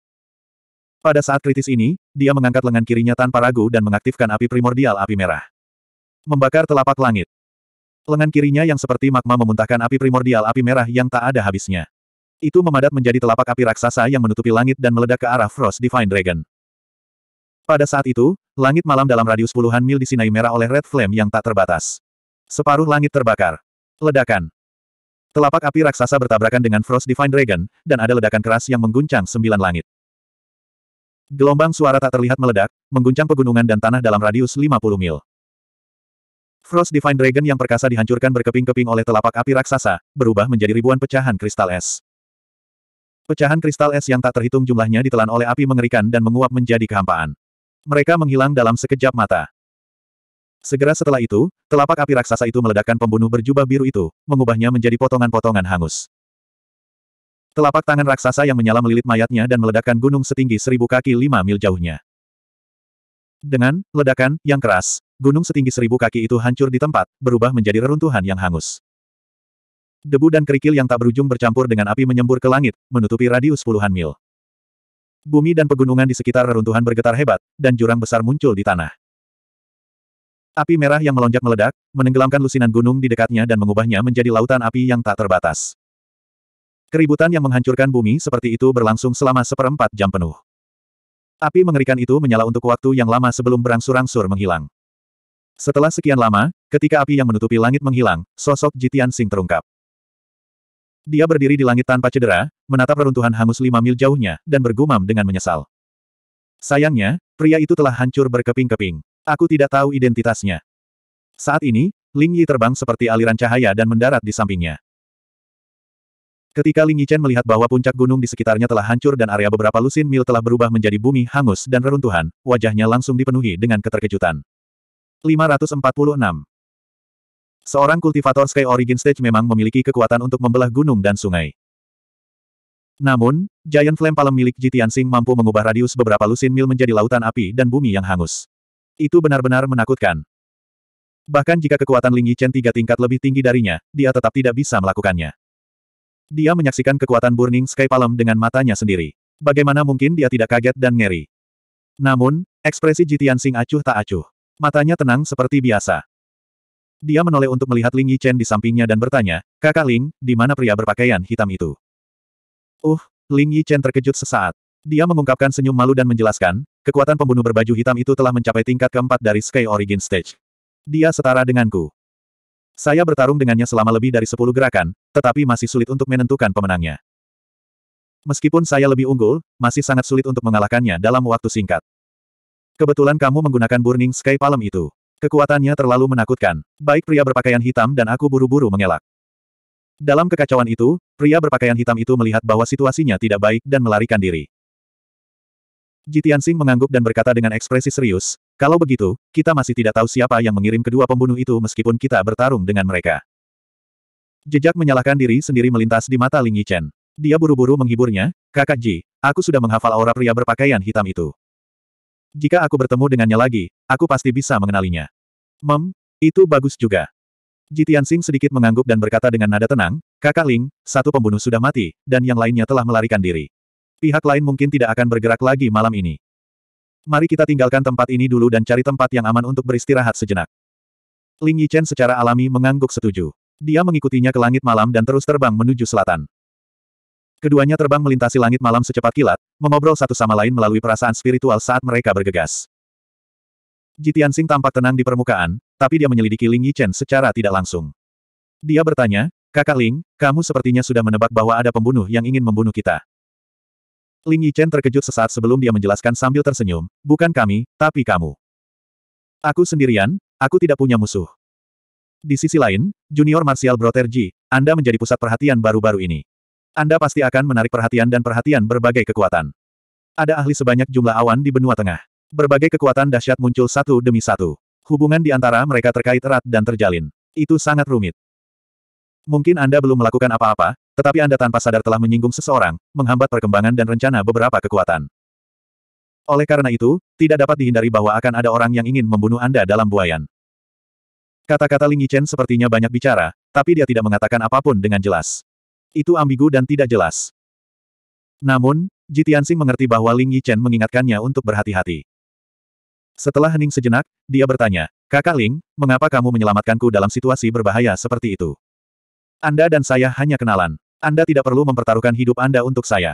Pada saat kritis ini, dia mengangkat lengan kirinya tanpa ragu dan mengaktifkan api primordial api merah. Membakar telapak langit. Lengan kirinya yang seperti magma memuntahkan api primordial api merah yang tak ada habisnya. Itu memadat menjadi telapak api raksasa yang menutupi langit dan meledak ke arah Frost Divine Dragon. Pada saat itu, langit malam dalam radius puluhan mil disinai merah oleh Red Flame yang tak terbatas. Separuh langit terbakar. Ledakan. Telapak api raksasa bertabrakan dengan Frost Divine Dragon, dan ada ledakan keras yang mengguncang sembilan langit. Gelombang suara tak terlihat meledak, mengguncang pegunungan dan tanah dalam radius 50 mil. Frost Divine Dragon yang perkasa dihancurkan berkeping-keping oleh telapak api raksasa, berubah menjadi ribuan pecahan kristal es. Pecahan kristal es yang tak terhitung jumlahnya ditelan oleh api mengerikan dan menguap menjadi kehampaan. Mereka menghilang dalam sekejap mata. Segera setelah itu, telapak api raksasa itu meledakkan pembunuh berjubah biru itu, mengubahnya menjadi potongan-potongan hangus. Telapak tangan raksasa yang menyala melilit mayatnya dan meledakkan gunung setinggi seribu kaki lima mil jauhnya. Dengan ledakan yang keras, gunung setinggi seribu kaki itu hancur di tempat, berubah menjadi reruntuhan yang hangus. Debu dan kerikil yang tak berujung bercampur dengan api menyembur ke langit, menutupi radius puluhan mil. Bumi dan pegunungan di sekitar reruntuhan bergetar hebat, dan jurang besar muncul di tanah. Api merah yang melonjak meledak, menenggelamkan lusinan gunung di dekatnya dan mengubahnya menjadi lautan api yang tak terbatas. Keributan yang menghancurkan bumi seperti itu berlangsung selama seperempat jam penuh. Api mengerikan itu menyala untuk waktu yang lama sebelum berangsur-angsur menghilang. Setelah sekian lama, ketika api yang menutupi langit menghilang, sosok Jitian Sing terungkap. Dia berdiri di langit tanpa cedera, menatap reruntuhan hangus lima mil jauhnya, dan bergumam dengan menyesal. Sayangnya, pria itu telah hancur berkeping-keping. Aku tidak tahu identitasnya. Saat ini, Ling Yi terbang seperti aliran cahaya dan mendarat di sampingnya. Ketika Ling Yichen melihat bahwa puncak gunung di sekitarnya telah hancur dan area beberapa lusin mil telah berubah menjadi bumi hangus dan reruntuhan, wajahnya langsung dipenuhi dengan keterkejutan. 546 Seorang kultivator Sky Origin Stage memang memiliki kekuatan untuk membelah gunung dan sungai. Namun, Giant Flame Palem milik Jitian Sing mampu mengubah radius beberapa lusin mil menjadi lautan api dan bumi yang hangus. Itu benar-benar menakutkan. Bahkan jika kekuatan Ling Yichen tiga tingkat lebih tinggi darinya, dia tetap tidak bisa melakukannya. Dia menyaksikan kekuatan Burning Sky Palm dengan matanya sendiri. Bagaimana mungkin dia tidak kaget dan ngeri? Namun, ekspresi Jitian Sing acuh tak acuh. Matanya tenang seperti biasa. Dia menoleh untuk melihat Ling Yichen di sampingnya dan bertanya, Kakak Ling, di mana pria berpakaian hitam itu? Uh, Ling Yichen terkejut sesaat. Dia mengungkapkan senyum malu dan menjelaskan, kekuatan pembunuh berbaju hitam itu telah mencapai tingkat keempat dari Sky Origin Stage. Dia setara denganku. Saya bertarung dengannya selama lebih dari sepuluh gerakan, tetapi masih sulit untuk menentukan pemenangnya. Meskipun saya lebih unggul, masih sangat sulit untuk mengalahkannya dalam waktu singkat. Kebetulan kamu menggunakan Burning Sky Palm itu. Kekuatannya terlalu menakutkan. Baik pria berpakaian hitam dan aku buru-buru mengelak. Dalam kekacauan itu, pria berpakaian hitam itu melihat bahwa situasinya tidak baik dan melarikan diri. Jitian Sing mengangguk dan berkata dengan ekspresi serius, kalau begitu, kita masih tidak tahu siapa yang mengirim kedua pembunuh itu meskipun kita bertarung dengan mereka. Jejak menyalahkan diri sendiri melintas di mata Ling Yichen. Dia buru-buru menghiburnya, kakak Ji, aku sudah menghafal aura pria berpakaian hitam itu. Jika aku bertemu dengannya lagi, aku pasti bisa mengenalinya. Mem, itu bagus juga. Jitian Sing sedikit mengangguk dan berkata dengan nada tenang, kakak Ling, satu pembunuh sudah mati, dan yang lainnya telah melarikan diri. Pihak lain mungkin tidak akan bergerak lagi malam ini. Mari kita tinggalkan tempat ini dulu dan cari tempat yang aman untuk beristirahat sejenak. Ling Yichen secara alami mengangguk setuju. Dia mengikutinya ke langit malam dan terus terbang menuju selatan. Keduanya terbang melintasi langit malam secepat kilat, mengobrol satu sama lain melalui perasaan spiritual saat mereka bergegas. Jitian Sing tampak tenang di permukaan, tapi dia menyelidiki Ling Yichen secara tidak langsung. Dia bertanya, Kakak Ling, kamu sepertinya sudah menebak bahwa ada pembunuh yang ingin membunuh kita. Ling Yichen terkejut sesaat sebelum dia menjelaskan sambil tersenyum, bukan kami, tapi kamu. Aku sendirian, aku tidak punya musuh. Di sisi lain, junior martial Brother Ji, Anda menjadi pusat perhatian baru-baru ini. Anda pasti akan menarik perhatian dan perhatian berbagai kekuatan. Ada ahli sebanyak jumlah awan di benua tengah. Berbagai kekuatan dahsyat muncul satu demi satu. Hubungan di antara mereka terkait erat dan terjalin. Itu sangat rumit. Mungkin Anda belum melakukan apa-apa, tetapi Anda tanpa sadar telah menyinggung seseorang, menghambat perkembangan dan rencana beberapa kekuatan. Oleh karena itu, tidak dapat dihindari bahwa akan ada orang yang ingin membunuh Anda dalam buayan. Kata-kata Ling Yichen sepertinya banyak bicara, tapi dia tidak mengatakan apapun dengan jelas. Itu ambigu dan tidak jelas. Namun, Tianxing mengerti bahwa Ling Yichen mengingatkannya untuk berhati-hati. Setelah hening sejenak, dia bertanya, Kakak Ling, mengapa kamu menyelamatkanku dalam situasi berbahaya seperti itu? Anda dan saya hanya kenalan. Anda tidak perlu mempertaruhkan hidup Anda untuk saya.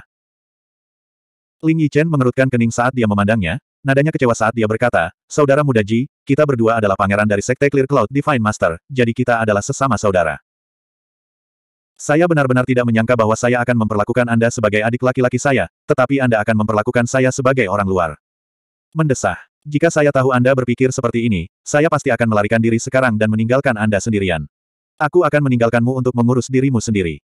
Ling Yichen mengerutkan kening saat dia memandangnya, nadanya kecewa saat dia berkata, Saudara muda Ji, kita berdua adalah pangeran dari Sekte Clear Cloud Divine Master, jadi kita adalah sesama saudara. Saya benar-benar tidak menyangka bahwa saya akan memperlakukan Anda sebagai adik laki-laki saya, tetapi Anda akan memperlakukan saya sebagai orang luar. Mendesah. Jika saya tahu Anda berpikir seperti ini, saya pasti akan melarikan diri sekarang dan meninggalkan Anda sendirian. Aku akan meninggalkanmu untuk mengurus dirimu sendiri.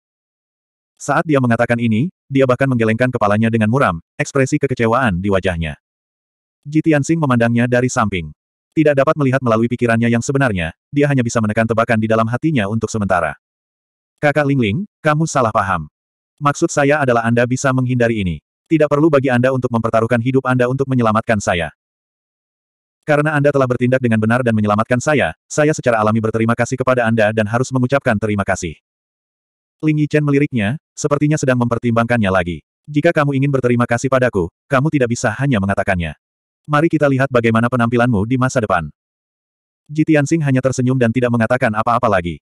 Saat dia mengatakan ini, dia bahkan menggelengkan kepalanya dengan muram, ekspresi kekecewaan di wajahnya. Ji Tianxing memandangnya dari samping. Tidak dapat melihat melalui pikirannya yang sebenarnya, dia hanya bisa menekan tebakan di dalam hatinya untuk sementara. Kakak Lingling, kamu salah paham. Maksud saya adalah Anda bisa menghindari ini. Tidak perlu bagi Anda untuk mempertaruhkan hidup Anda untuk menyelamatkan saya. Karena Anda telah bertindak dengan benar dan menyelamatkan saya, saya secara alami berterima kasih kepada Anda dan harus mengucapkan terima kasih. Ling Yichen meliriknya, sepertinya sedang mempertimbangkannya lagi. Jika kamu ingin berterima kasih padaku, kamu tidak bisa hanya mengatakannya. Mari kita lihat bagaimana penampilanmu di masa depan. Jitian Sing hanya tersenyum dan tidak mengatakan apa-apa lagi.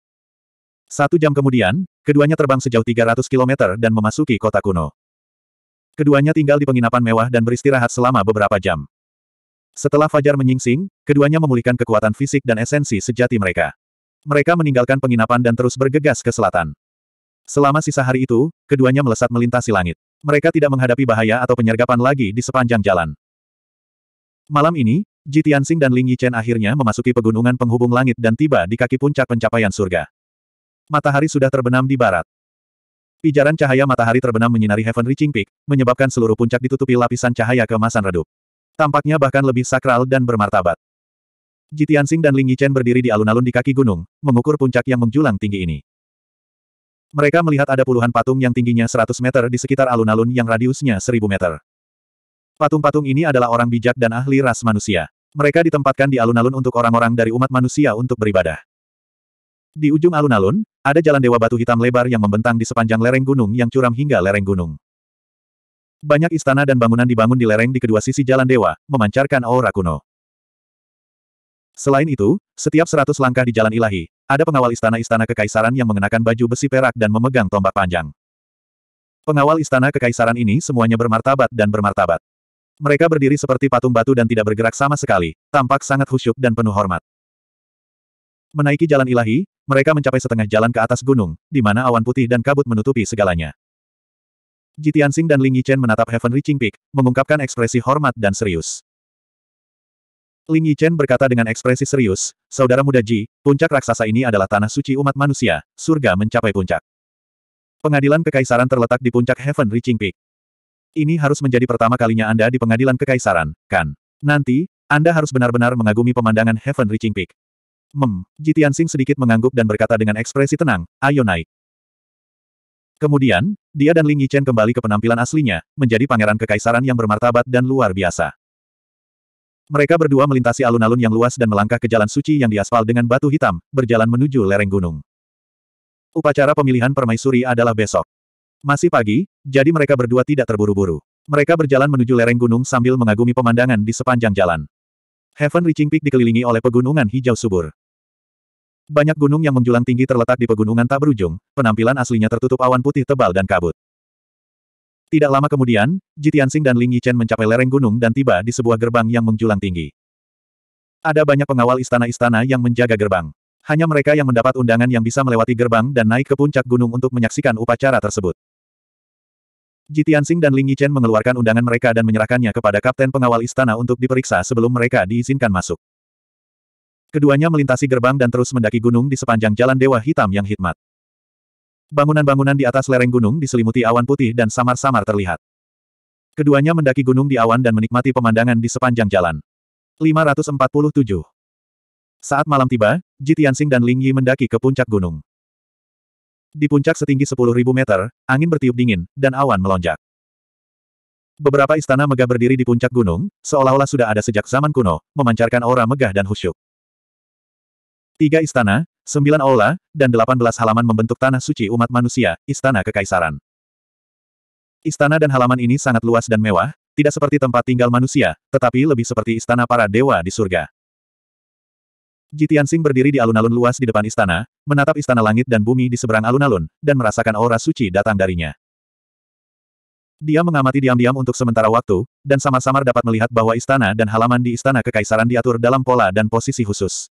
Satu jam kemudian, keduanya terbang sejauh 300 km dan memasuki kota kuno. Keduanya tinggal di penginapan mewah dan beristirahat selama beberapa jam. Setelah Fajar menyingsing, keduanya memulihkan kekuatan fisik dan esensi sejati mereka. Mereka meninggalkan penginapan dan terus bergegas ke selatan. Selama sisa hari itu, keduanya melesat melintasi langit. Mereka tidak menghadapi bahaya atau penyergapan lagi di sepanjang jalan. Malam ini, Ji Tianxing dan Ling Yichen akhirnya memasuki pegunungan penghubung langit dan tiba di kaki puncak pencapaian surga. Matahari sudah terbenam di barat. Pijaran cahaya matahari terbenam menyinari Heaven Reaching Peak, menyebabkan seluruh puncak ditutupi lapisan cahaya keemasan redup. Tampaknya bahkan lebih sakral dan bermartabat. Tianxing dan Ling Yichen berdiri di alun-alun di kaki gunung, mengukur puncak yang menjulang tinggi ini. Mereka melihat ada puluhan patung yang tingginya 100 meter di sekitar alun-alun yang radiusnya 1000 meter. Patung-patung ini adalah orang bijak dan ahli ras manusia. Mereka ditempatkan di alun-alun untuk orang-orang dari umat manusia untuk beribadah. Di ujung alun-alun, ada jalan dewa batu hitam lebar yang membentang di sepanjang lereng gunung yang curam hingga lereng gunung. Banyak istana dan bangunan dibangun di lereng di kedua sisi jalan dewa, memancarkan aura kuno. Selain itu, setiap seratus langkah di jalan ilahi, ada pengawal istana-istana kekaisaran yang mengenakan baju besi perak dan memegang tombak panjang. Pengawal istana kekaisaran ini semuanya bermartabat dan bermartabat. Mereka berdiri seperti patung batu dan tidak bergerak sama sekali, tampak sangat khusyuk dan penuh hormat. Menaiki jalan ilahi, mereka mencapai setengah jalan ke atas gunung, di mana awan putih dan kabut menutupi segalanya. Jitian Sing dan Ling Yichen menatap Heavenly Reaching Peak, mengungkapkan ekspresi hormat dan serius. Ling Yichen berkata dengan ekspresi serius, Saudara muda Ji, puncak raksasa ini adalah tanah suci umat manusia, surga mencapai puncak. Pengadilan Kekaisaran terletak di puncak Heaven Reaching Peak. Ini harus menjadi pertama kalinya Anda di pengadilan Kekaisaran, kan? Nanti, Anda harus benar-benar mengagumi pemandangan Heaven Reaching Peak. Mem, Ji Tianxing sedikit mengangguk dan berkata dengan ekspresi tenang, ayo naik. Kemudian, dia dan Ling Yichen kembali ke penampilan aslinya, menjadi pangeran kekaisaran yang bermartabat dan luar biasa. Mereka berdua melintasi alun-alun yang luas dan melangkah ke jalan suci yang diaspal dengan batu hitam, berjalan menuju lereng gunung. Upacara pemilihan permaisuri adalah besok. Masih pagi, jadi mereka berdua tidak terburu-buru. Mereka berjalan menuju lereng gunung sambil mengagumi pemandangan di sepanjang jalan. Heaven Reaching Peak dikelilingi oleh pegunungan hijau subur. Banyak gunung yang menjulang tinggi terletak di pegunungan tak berujung, penampilan aslinya tertutup awan putih tebal dan kabut. Tidak lama kemudian, Tianxing dan Ling Yichen mencapai lereng gunung dan tiba di sebuah gerbang yang menjulang tinggi. Ada banyak pengawal istana-istana yang menjaga gerbang. Hanya mereka yang mendapat undangan yang bisa melewati gerbang dan naik ke puncak gunung untuk menyaksikan upacara tersebut. Tianxing dan Ling Yichen mengeluarkan undangan mereka dan menyerahkannya kepada kapten pengawal istana untuk diperiksa sebelum mereka diizinkan masuk. Keduanya melintasi gerbang dan terus mendaki gunung di sepanjang jalan Dewa Hitam yang hikmat. Bangunan-bangunan di atas lereng gunung diselimuti awan putih dan samar-samar terlihat. Keduanya mendaki gunung di awan dan menikmati pemandangan di sepanjang jalan. 547 Saat malam tiba, Ji Tianxing dan Ling Yi mendaki ke puncak gunung. Di puncak setinggi 10.000 meter, angin bertiup dingin, dan awan melonjak. Beberapa istana megah berdiri di puncak gunung, seolah-olah sudah ada sejak zaman kuno, memancarkan aura megah dan khusyuk. Tiga istana, Sembilan aula, dan delapan belas halaman membentuk tanah suci umat manusia, istana kekaisaran. Istana dan halaman ini sangat luas dan mewah, tidak seperti tempat tinggal manusia, tetapi lebih seperti istana para dewa di surga. Jitiansing berdiri di alun-alun luas di depan istana, menatap istana langit dan bumi di seberang alun-alun, dan merasakan aura suci datang darinya. Dia mengamati diam-diam untuk sementara waktu, dan samar-samar dapat melihat bahwa istana dan halaman di istana kekaisaran diatur dalam pola dan posisi khusus.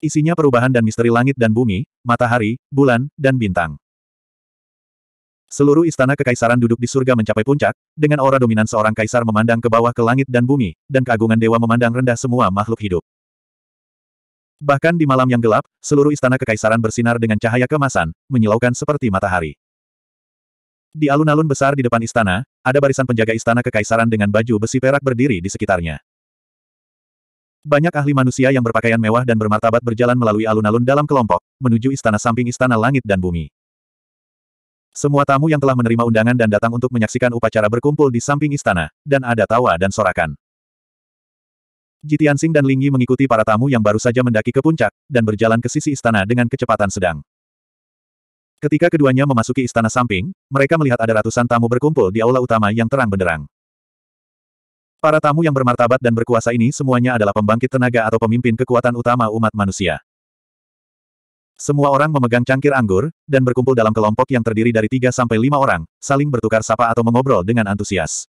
Isinya perubahan dan misteri langit dan bumi, matahari, bulan, dan bintang. Seluruh istana kekaisaran duduk di surga mencapai puncak, dengan aura dominan seorang kaisar memandang ke bawah ke langit dan bumi, dan keagungan dewa memandang rendah semua makhluk hidup. Bahkan di malam yang gelap, seluruh istana kekaisaran bersinar dengan cahaya kemasan, menyilaukan seperti matahari. Di alun-alun besar di depan istana, ada barisan penjaga istana kekaisaran dengan baju besi perak berdiri di sekitarnya. Banyak ahli manusia yang berpakaian mewah dan bermartabat berjalan melalui alun-alun dalam kelompok, menuju istana samping istana langit dan bumi. Semua tamu yang telah menerima undangan dan datang untuk menyaksikan upacara berkumpul di samping istana, dan ada tawa dan sorakan. Jitiansing dan Lingyi mengikuti para tamu yang baru saja mendaki ke puncak, dan berjalan ke sisi istana dengan kecepatan sedang. Ketika keduanya memasuki istana samping, mereka melihat ada ratusan tamu berkumpul di aula utama yang terang benderang. Para tamu yang bermartabat dan berkuasa ini semuanya adalah pembangkit tenaga atau pemimpin kekuatan utama umat manusia. Semua orang memegang cangkir anggur, dan berkumpul dalam kelompok yang terdiri dari 3 sampai 5 orang, saling bertukar sapa atau mengobrol dengan antusias.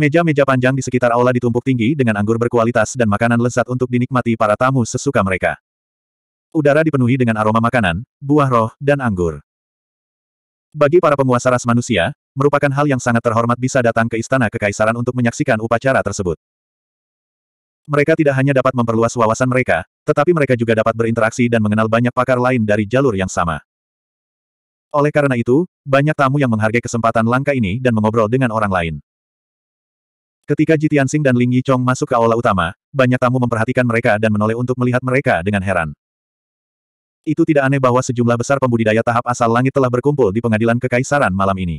Meja-meja panjang di sekitar aula ditumpuk tinggi dengan anggur berkualitas dan makanan lezat untuk dinikmati para tamu sesuka mereka. Udara dipenuhi dengan aroma makanan, buah roh, dan anggur. Bagi para penguasa ras manusia, merupakan hal yang sangat terhormat bisa datang ke istana kekaisaran untuk menyaksikan upacara tersebut. Mereka tidak hanya dapat memperluas wawasan mereka, tetapi mereka juga dapat berinteraksi dan mengenal banyak pakar lain dari jalur yang sama. Oleh karena itu, banyak tamu yang menghargai kesempatan langka ini dan mengobrol dengan orang lain. Ketika Ji Tianxing dan Ling Yichong masuk ke aula utama, banyak tamu memperhatikan mereka dan menoleh untuk melihat mereka dengan heran. Itu tidak aneh bahwa sejumlah besar pembudidaya tahap asal langit telah berkumpul di pengadilan kekaisaran malam ini.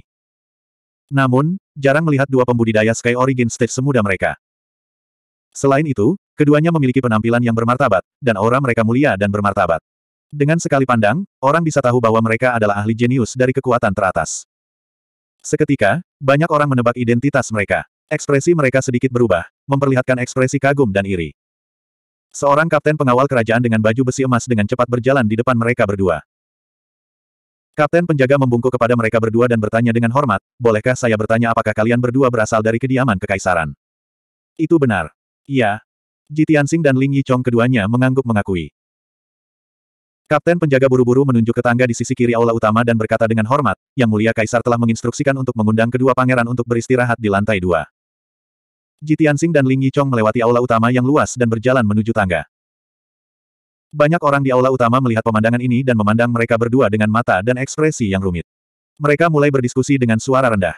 Namun, jarang melihat dua pembudidaya Sky Origin Stage semuda mereka. Selain itu, keduanya memiliki penampilan yang bermartabat, dan aura mereka mulia dan bermartabat. Dengan sekali pandang, orang bisa tahu bahwa mereka adalah ahli jenius dari kekuatan teratas. Seketika, banyak orang menebak identitas mereka. Ekspresi mereka sedikit berubah, memperlihatkan ekspresi kagum dan iri. Seorang kapten pengawal kerajaan dengan baju besi emas dengan cepat berjalan di depan mereka berdua. Kapten penjaga membungkuk kepada mereka berdua dan bertanya dengan hormat, bolehkah saya bertanya apakah kalian berdua berasal dari kediaman kekaisaran? Itu benar. Iya. Ji Tianxing dan Ling Yichong keduanya mengangguk mengakui. Kapten penjaga buru-buru menunjuk ke tangga di sisi kiri aula utama dan berkata dengan hormat, Yang Mulia Kaisar telah menginstruksikan untuk mengundang kedua pangeran untuk beristirahat di lantai dua. Ji Tianxing dan Ling Yichong melewati aula utama yang luas dan berjalan menuju tangga. Banyak orang di aula utama melihat pemandangan ini dan memandang mereka berdua dengan mata dan ekspresi yang rumit. Mereka mulai berdiskusi dengan suara rendah.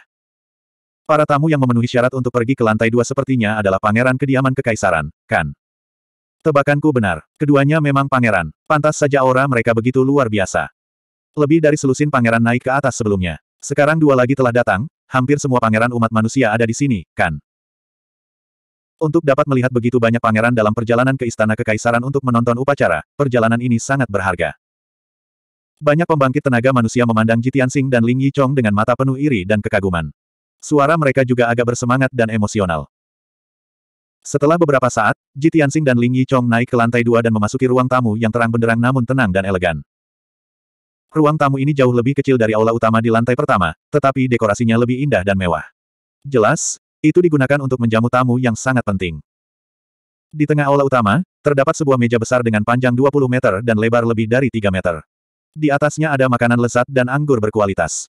Para tamu yang memenuhi syarat untuk pergi ke lantai dua sepertinya adalah pangeran kediaman kekaisaran, kan? Tebakanku benar, keduanya memang pangeran, pantas saja aura mereka begitu luar biasa. Lebih dari selusin pangeran naik ke atas sebelumnya. Sekarang dua lagi telah datang, hampir semua pangeran umat manusia ada di sini, kan? Untuk dapat melihat begitu banyak pangeran dalam perjalanan ke Istana Kekaisaran untuk menonton upacara, perjalanan ini sangat berharga. Banyak pembangkit tenaga manusia memandang Jitian Sing dan Ling Yichong dengan mata penuh iri dan kekaguman. Suara mereka juga agak bersemangat dan emosional. Setelah beberapa saat, Jitian Sing dan Ling Yichong naik ke lantai dua dan memasuki ruang tamu yang terang benderang namun tenang dan elegan. Ruang tamu ini jauh lebih kecil dari aula utama di lantai pertama, tetapi dekorasinya lebih indah dan mewah. Jelas, itu digunakan untuk menjamu tamu yang sangat penting. Di tengah aula utama, terdapat sebuah meja besar dengan panjang 20 meter dan lebar lebih dari 3 meter. Di atasnya ada makanan lezat dan anggur berkualitas.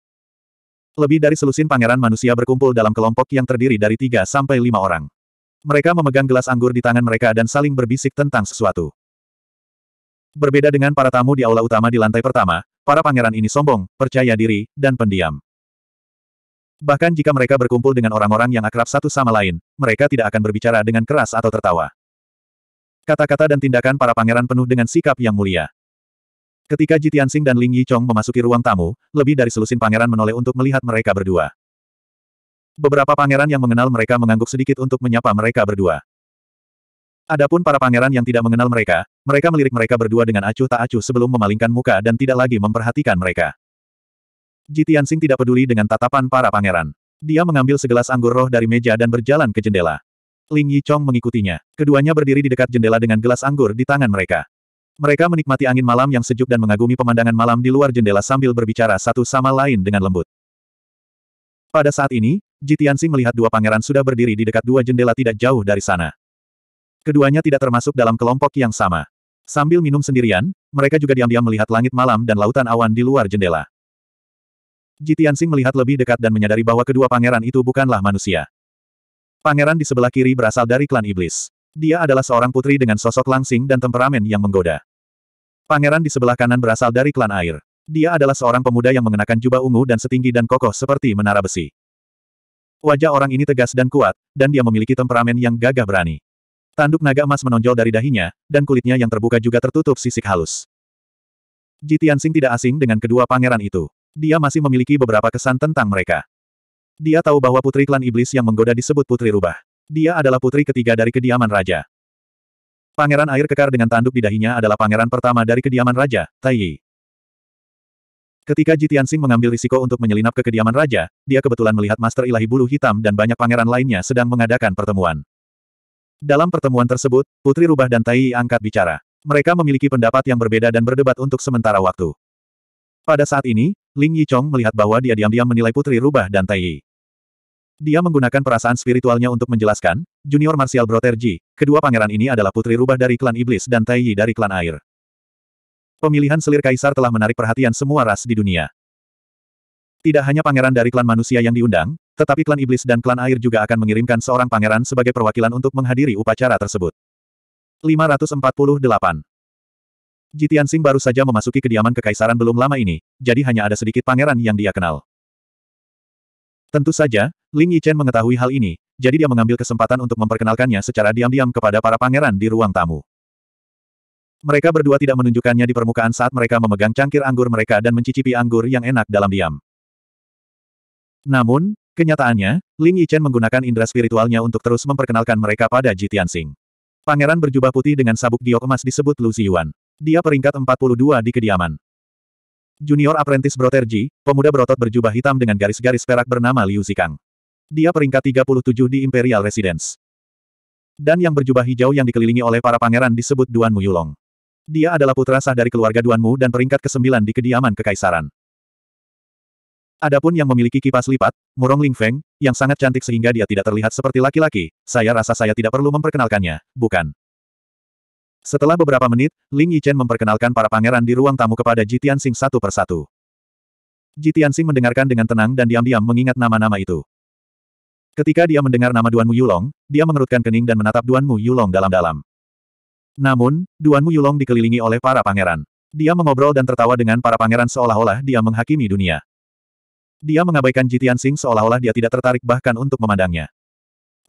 Lebih dari selusin pangeran manusia berkumpul dalam kelompok yang terdiri dari 3 sampai 5 orang. Mereka memegang gelas anggur di tangan mereka dan saling berbisik tentang sesuatu. Berbeda dengan para tamu di aula utama di lantai pertama, para pangeran ini sombong, percaya diri, dan pendiam. Bahkan jika mereka berkumpul dengan orang-orang yang akrab satu sama lain, mereka tidak akan berbicara dengan keras atau tertawa. Kata-kata dan tindakan para pangeran penuh dengan sikap yang mulia. Ketika Jitiansing dan Ling Yichong memasuki ruang tamu, lebih dari selusin pangeran menoleh untuk melihat mereka berdua. Beberapa pangeran yang mengenal mereka mengangguk sedikit untuk menyapa mereka berdua. Adapun para pangeran yang tidak mengenal mereka, mereka melirik mereka berdua dengan acuh tak acuh sebelum memalingkan muka dan tidak lagi memperhatikan mereka. Jitian Sing tidak peduli dengan tatapan para pangeran. Dia mengambil segelas anggur roh dari meja dan berjalan ke jendela. Ling Yi Chong mengikutinya. Keduanya berdiri di dekat jendela dengan gelas anggur di tangan mereka. Mereka menikmati angin malam yang sejuk dan mengagumi pemandangan malam di luar jendela sambil berbicara satu sama lain dengan lembut. Pada saat ini, Ji Tianxing melihat dua pangeran sudah berdiri di dekat dua jendela tidak jauh dari sana. Keduanya tidak termasuk dalam kelompok yang sama. Sambil minum sendirian, mereka juga diam-diam melihat langit malam dan lautan awan di luar jendela. Jitiansing melihat lebih dekat dan menyadari bahwa kedua pangeran itu bukanlah manusia. Pangeran di sebelah kiri berasal dari klan iblis. Dia adalah seorang putri dengan sosok langsing dan temperamen yang menggoda. Pangeran di sebelah kanan berasal dari klan air. Dia adalah seorang pemuda yang mengenakan jubah ungu dan setinggi dan kokoh seperti menara besi. Wajah orang ini tegas dan kuat, dan dia memiliki temperamen yang gagah berani. Tanduk naga emas menonjol dari dahinya, dan kulitnya yang terbuka juga tertutup sisik halus. Jitiansing tidak asing dengan kedua pangeran itu. Dia masih memiliki beberapa kesan tentang mereka. Dia tahu bahwa putri klan iblis yang menggoda disebut putri rubah. Dia adalah putri ketiga dari kediaman raja. Pangeran air kekar dengan tanduk di dahinya adalah pangeran pertama dari kediaman raja, Taiyi. Ketika Jitian Sing mengambil risiko untuk menyelinap ke kediaman raja, dia kebetulan melihat Master Ilahi Bulu Hitam dan banyak pangeran lainnya sedang mengadakan pertemuan. Dalam pertemuan tersebut, Putri Rubah dan Tai angkat bicara. Mereka memiliki pendapat yang berbeda dan berdebat untuk sementara waktu. Pada saat ini, Ling Yichong melihat bahwa dia diam-diam menilai Putri Rubah dan Tai Yi. Dia menggunakan perasaan spiritualnya untuk menjelaskan, Junior Martial Ji, kedua pangeran ini adalah Putri Rubah dari klan Iblis dan Tai Yi dari klan Air. Pemilihan selir kaisar telah menarik perhatian semua ras di dunia. Tidak hanya pangeran dari klan manusia yang diundang, tetapi klan Iblis dan klan Air juga akan mengirimkan seorang pangeran sebagai perwakilan untuk menghadiri upacara tersebut. 548 Jitian Sing baru saja memasuki kediaman kekaisaran belum lama ini, jadi hanya ada sedikit pangeran yang dia kenal. Tentu saja, Ling Yichen mengetahui hal ini, jadi dia mengambil kesempatan untuk memperkenalkannya secara diam-diam kepada para pangeran di ruang tamu. Mereka berdua tidak menunjukkannya di permukaan saat mereka memegang cangkir anggur mereka dan mencicipi anggur yang enak dalam diam. Namun, kenyataannya, Ling Yichen menggunakan indera spiritualnya untuk terus memperkenalkan mereka pada Jitian Sing. Pangeran berjubah putih dengan sabuk giok emas disebut Lu Ziyuan. Dia peringkat 42 di kediaman. Junior Apprentice Broterji, pemuda berotot berjubah hitam dengan garis-garis perak bernama Liu Zikang. Dia peringkat 37 di Imperial Residence. Dan yang berjubah hijau yang dikelilingi oleh para pangeran disebut Duan Muyulong. Dia adalah putra sah dari keluarga Duan Mu dan peringkat ke-9 di kediaman kekaisaran. Adapun yang memiliki kipas lipat, Murong Ling Feng, yang sangat cantik sehingga dia tidak terlihat seperti laki-laki, saya rasa saya tidak perlu memperkenalkannya, bukan? Setelah beberapa menit, Ling Yichen memperkenalkan para pangeran di ruang tamu kepada Jitian Sing satu persatu. Jitian Sing mendengarkan dengan tenang dan diam-diam mengingat nama-nama itu. Ketika dia mendengar nama Duan Mu Yulong, dia mengerutkan kening dan menatap Duan Mu Yulong dalam-dalam. Namun, Duan Mu Yulong dikelilingi oleh para pangeran. Dia mengobrol dan tertawa dengan para pangeran seolah-olah dia menghakimi dunia. Dia mengabaikan Jitian Sing seolah-olah dia tidak tertarik bahkan untuk memandangnya.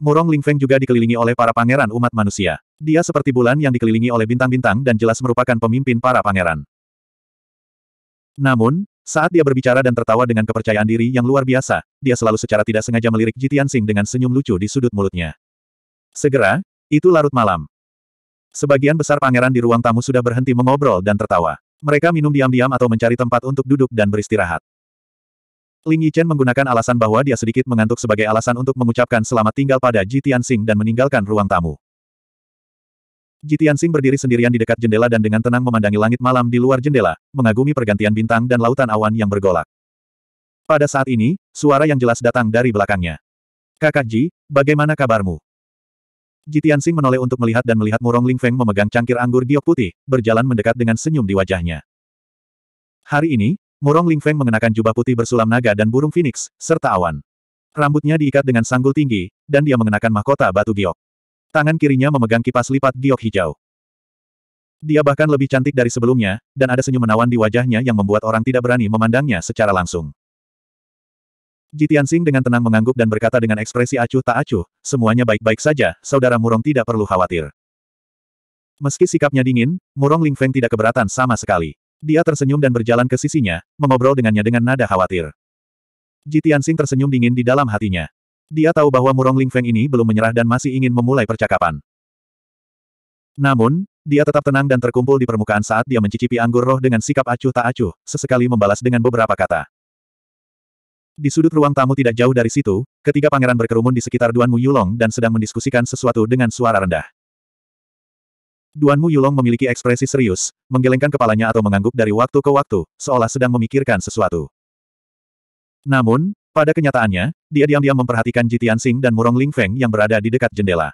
Murong Lingfeng juga dikelilingi oleh para pangeran umat manusia. Dia seperti bulan yang dikelilingi oleh bintang-bintang dan jelas merupakan pemimpin para pangeran. Namun, saat dia berbicara dan tertawa dengan kepercayaan diri yang luar biasa, dia selalu secara tidak sengaja melirik Jitian Sing dengan senyum lucu di sudut mulutnya. Segera, itu larut malam. Sebagian besar pangeran di ruang tamu sudah berhenti mengobrol dan tertawa. Mereka minum diam-diam atau mencari tempat untuk duduk dan beristirahat. Ling Yichen menggunakan alasan bahwa dia sedikit mengantuk sebagai alasan untuk mengucapkan selamat tinggal pada Ji Tianxing dan meninggalkan ruang tamu. Ji Tianxing berdiri sendirian di dekat jendela dan dengan tenang memandangi langit malam di luar jendela, mengagumi pergantian bintang dan lautan awan yang bergolak. Pada saat ini, suara yang jelas datang dari belakangnya. Kakak Ji, bagaimana kabarmu? Ji Tianxing menoleh untuk melihat dan melihat Murong Ling Feng memegang cangkir anggur giok putih, berjalan mendekat dengan senyum di wajahnya. Hari ini, Murong Ling Feng mengenakan jubah putih bersulam naga dan burung phoenix, serta awan. Rambutnya diikat dengan sanggul tinggi, dan dia mengenakan mahkota batu giok. Tangan kirinya memegang kipas lipat giok hijau. Dia bahkan lebih cantik dari sebelumnya, dan ada senyum menawan di wajahnya yang membuat orang tidak berani memandangnya secara langsung. Jitiansing dengan tenang mengangguk dan berkata dengan ekspresi acuh tak acuh, semuanya baik-baik saja, saudara Murong tidak perlu khawatir. Meski sikapnya dingin, Murong Lingfeng tidak keberatan sama sekali. Dia tersenyum dan berjalan ke sisinya, mengobrol dengannya dengan nada khawatir. Ji Tianxing tersenyum dingin di dalam hatinya. Dia tahu bahwa Murong Lingfeng ini belum menyerah dan masih ingin memulai percakapan. Namun, dia tetap tenang dan terkumpul di permukaan saat dia mencicipi anggur roh dengan sikap acuh tak acuh, sesekali membalas dengan beberapa kata. Di sudut ruang tamu tidak jauh dari situ, ketiga pangeran berkerumun di sekitar Duan Mu Yulong dan sedang mendiskusikan sesuatu dengan suara rendah. Duan Mu Yulong memiliki ekspresi serius, menggelengkan kepalanya atau mengangguk dari waktu ke waktu, seolah sedang memikirkan sesuatu. Namun, pada kenyataannya, dia diam-diam memperhatikan Jitian Sing dan Murong Ling Feng yang berada di dekat jendela.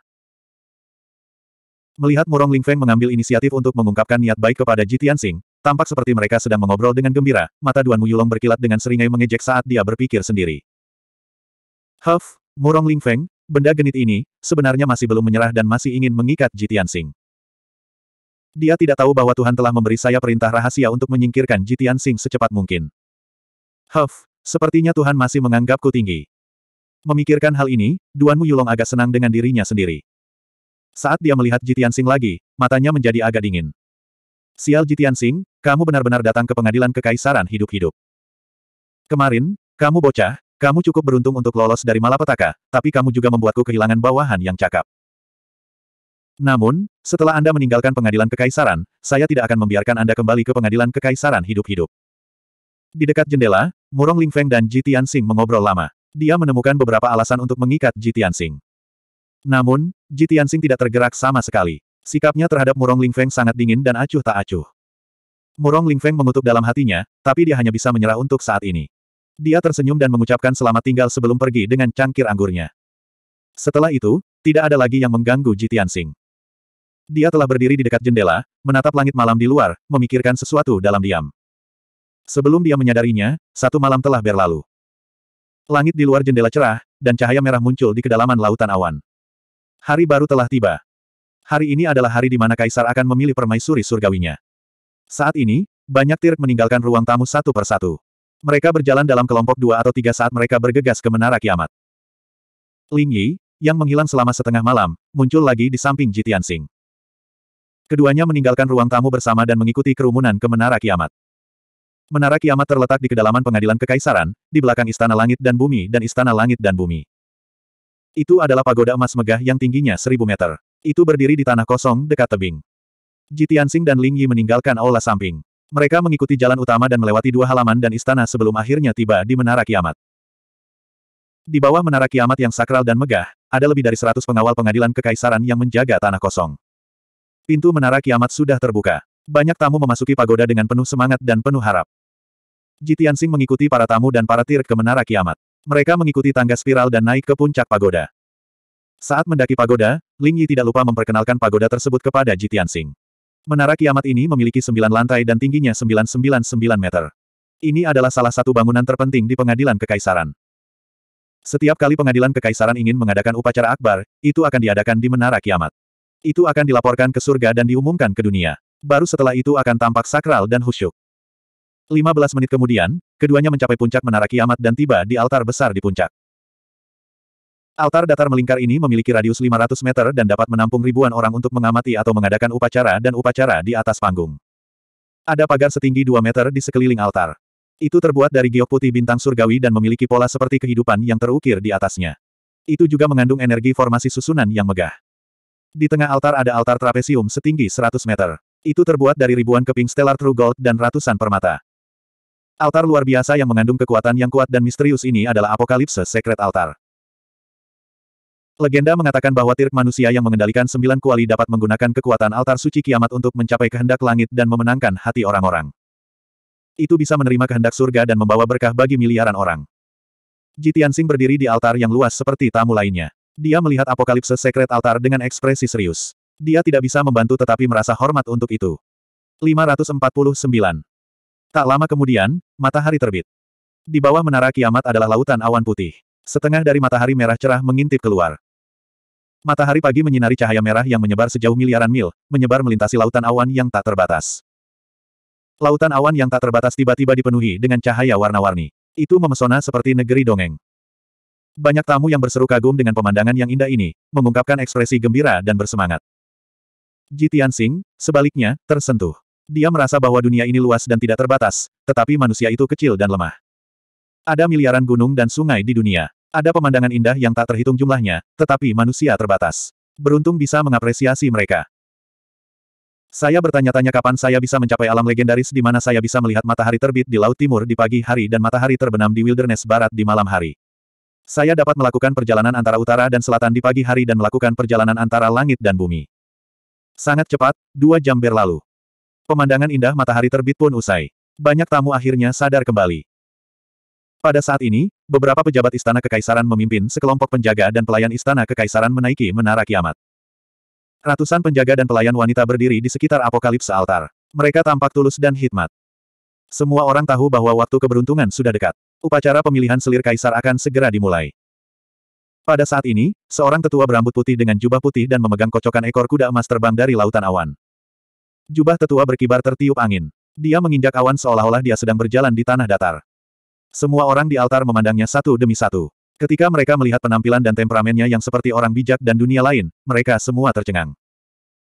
Melihat Murong Ling Feng mengambil inisiatif untuk mengungkapkan niat baik kepada Jitian Sing, tampak seperti mereka sedang mengobrol dengan gembira, mata Duan Yulong berkilat dengan seringai mengejek saat dia berpikir sendiri. Huff, Murong Ling Feng, benda genit ini, sebenarnya masih belum menyerah dan masih ingin mengikat Jitian Sing. Dia tidak tahu bahwa Tuhan telah memberi saya perintah rahasia untuk menyingkirkan Jitian Sing secepat mungkin. Huff, sepertinya Tuhan masih menganggapku tinggi. Memikirkan hal ini, Duan Mu Yulong agak senang dengan dirinya sendiri. Saat dia melihat Jitian Sing lagi, matanya menjadi agak dingin. Sial Jitian Sing, kamu benar-benar datang ke pengadilan kekaisaran hidup-hidup. Kemarin, kamu bocah, kamu cukup beruntung untuk lolos dari malapetaka, tapi kamu juga membuatku kehilangan bawahan yang cakap. Namun, setelah Anda meninggalkan pengadilan kekaisaran, saya tidak akan membiarkan Anda kembali ke pengadilan kekaisaran hidup-hidup. Di dekat jendela, Murong Ling Feng dan Ji Tianxing mengobrol lama. Dia menemukan beberapa alasan untuk mengikat Ji Tianxing. Namun, Ji Tianxing tidak tergerak sama sekali. Sikapnya terhadap Murong Ling Feng sangat dingin dan acuh tak acuh. Murong Ling Feng mengutuk dalam hatinya, tapi dia hanya bisa menyerah untuk saat ini. Dia tersenyum dan mengucapkan selamat tinggal sebelum pergi dengan cangkir anggurnya. Setelah itu, tidak ada lagi yang mengganggu Ji Tianxing. Dia telah berdiri di dekat jendela, menatap langit malam di luar, memikirkan sesuatu dalam diam. Sebelum dia menyadarinya, satu malam telah berlalu. Langit di luar jendela cerah, dan cahaya merah muncul di kedalaman lautan awan. Hari baru telah tiba. Hari ini adalah hari di mana Kaisar akan memilih permaisuri surgawinya. Saat ini, banyak tirik meninggalkan ruang tamu satu persatu. Mereka berjalan dalam kelompok dua atau tiga saat mereka bergegas ke Menara Kiamat. Ling Yi, yang menghilang selama setengah malam, muncul lagi di samping Jitian Sing. Keduanya meninggalkan ruang tamu bersama dan mengikuti kerumunan ke Menara Kiamat. Menara Kiamat terletak di kedalaman pengadilan kekaisaran, di belakang Istana Langit dan Bumi dan Istana Langit dan Bumi. Itu adalah pagoda emas megah yang tingginya seribu meter. Itu berdiri di tanah kosong dekat tebing. Ji Tianxing dan Ling Yi meninggalkan aula samping. Mereka mengikuti jalan utama dan melewati dua halaman dan istana sebelum akhirnya tiba di Menara Kiamat. Di bawah Menara Kiamat yang sakral dan megah, ada lebih dari seratus pengawal pengadilan kekaisaran yang menjaga tanah kosong. Pintu menara kiamat sudah terbuka. Banyak tamu memasuki pagoda dengan penuh semangat dan penuh harap. Jitian mengikuti para tamu dan para tir ke menara kiamat. Mereka mengikuti tangga spiral dan naik ke puncak pagoda. Saat mendaki pagoda, Ling Yi tidak lupa memperkenalkan pagoda tersebut kepada Jitian Menara kiamat ini memiliki sembilan lantai dan tingginya 999 meter. Ini adalah salah satu bangunan terpenting di pengadilan kekaisaran. Setiap kali pengadilan kekaisaran ingin mengadakan upacara akbar, itu akan diadakan di menara kiamat. Itu akan dilaporkan ke surga dan diumumkan ke dunia. Baru setelah itu akan tampak sakral dan khusyuk. 15 menit kemudian, keduanya mencapai puncak menara kiamat dan tiba di altar besar di puncak. Altar datar melingkar ini memiliki radius 500 meter dan dapat menampung ribuan orang untuk mengamati atau mengadakan upacara dan upacara di atas panggung. Ada pagar setinggi 2 meter di sekeliling altar. Itu terbuat dari giok putih bintang surgawi dan memiliki pola seperti kehidupan yang terukir di atasnya. Itu juga mengandung energi formasi susunan yang megah. Di tengah altar ada altar trapesium setinggi 100 meter. Itu terbuat dari ribuan keping stellar true gold dan ratusan permata. Altar luar biasa yang mengandung kekuatan yang kuat dan misterius ini adalah apokalipse secret altar. Legenda mengatakan bahwa tirk manusia yang mengendalikan sembilan kuali dapat menggunakan kekuatan altar suci kiamat untuk mencapai kehendak langit dan memenangkan hati orang-orang. Itu bisa menerima kehendak surga dan membawa berkah bagi miliaran orang. Jitian Sing berdiri di altar yang luas seperti tamu lainnya. Dia melihat apokalipse secret altar dengan ekspresi serius. Dia tidak bisa membantu tetapi merasa hormat untuk itu. 549. Tak lama kemudian, matahari terbit. Di bawah menara kiamat adalah lautan awan putih. Setengah dari matahari merah cerah mengintip keluar. Matahari pagi menyinari cahaya merah yang menyebar sejauh miliaran mil, menyebar melintasi lautan awan yang tak terbatas. Lautan awan yang tak terbatas tiba-tiba dipenuhi dengan cahaya warna-warni. Itu memesona seperti negeri dongeng. Banyak tamu yang berseru kagum dengan pemandangan yang indah ini, mengungkapkan ekspresi gembira dan bersemangat. Jitian Tianxing, sebaliknya, tersentuh. Dia merasa bahwa dunia ini luas dan tidak terbatas, tetapi manusia itu kecil dan lemah. Ada miliaran gunung dan sungai di dunia. Ada pemandangan indah yang tak terhitung jumlahnya, tetapi manusia terbatas. Beruntung bisa mengapresiasi mereka. Saya bertanya-tanya kapan saya bisa mencapai alam legendaris di mana saya bisa melihat matahari terbit di Laut Timur di pagi hari dan matahari terbenam di Wilderness Barat di malam hari. Saya dapat melakukan perjalanan antara utara dan selatan di pagi hari dan melakukan perjalanan antara langit dan bumi. Sangat cepat, dua jam berlalu. Pemandangan indah matahari terbit pun usai. Banyak tamu akhirnya sadar kembali. Pada saat ini, beberapa pejabat istana kekaisaran memimpin sekelompok penjaga dan pelayan istana kekaisaran menaiki menara kiamat. Ratusan penjaga dan pelayan wanita berdiri di sekitar apokalipse altar. Mereka tampak tulus dan hikmat. Semua orang tahu bahwa waktu keberuntungan sudah dekat. Upacara pemilihan selir kaisar akan segera dimulai. Pada saat ini, seorang tetua berambut putih dengan jubah putih dan memegang kocokan ekor kuda emas terbang dari lautan awan. Jubah tetua berkibar tertiup angin. Dia menginjak awan seolah-olah dia sedang berjalan di tanah datar. Semua orang di altar memandangnya satu demi satu. Ketika mereka melihat penampilan dan temperamennya yang seperti orang bijak dan dunia lain, mereka semua tercengang.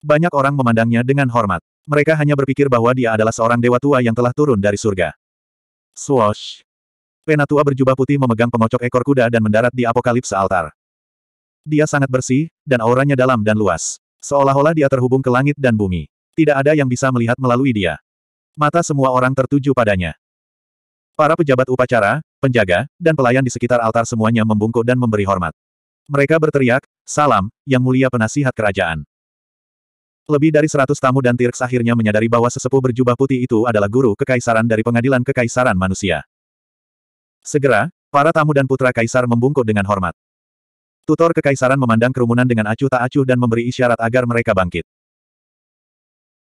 Banyak orang memandangnya dengan hormat. Mereka hanya berpikir bahwa dia adalah seorang dewa tua yang telah turun dari surga. Swoosh! Penatua berjubah putih memegang pengocok ekor kuda dan mendarat di apokalipsa altar. Dia sangat bersih, dan auranya dalam dan luas. Seolah-olah dia terhubung ke langit dan bumi. Tidak ada yang bisa melihat melalui dia. Mata semua orang tertuju padanya. Para pejabat upacara, penjaga, dan pelayan di sekitar altar semuanya membungkuk dan memberi hormat. Mereka berteriak, Salam, Yang Mulia Penasihat Kerajaan. Lebih dari seratus tamu dan Tirks akhirnya menyadari bahwa sesepuh berjubah putih itu adalah guru kekaisaran dari pengadilan kekaisaran manusia. Segera, para tamu dan putra kaisar membungkuk dengan hormat. Tutor kekaisaran memandang kerumunan dengan acuh tak acuh dan memberi isyarat agar mereka bangkit.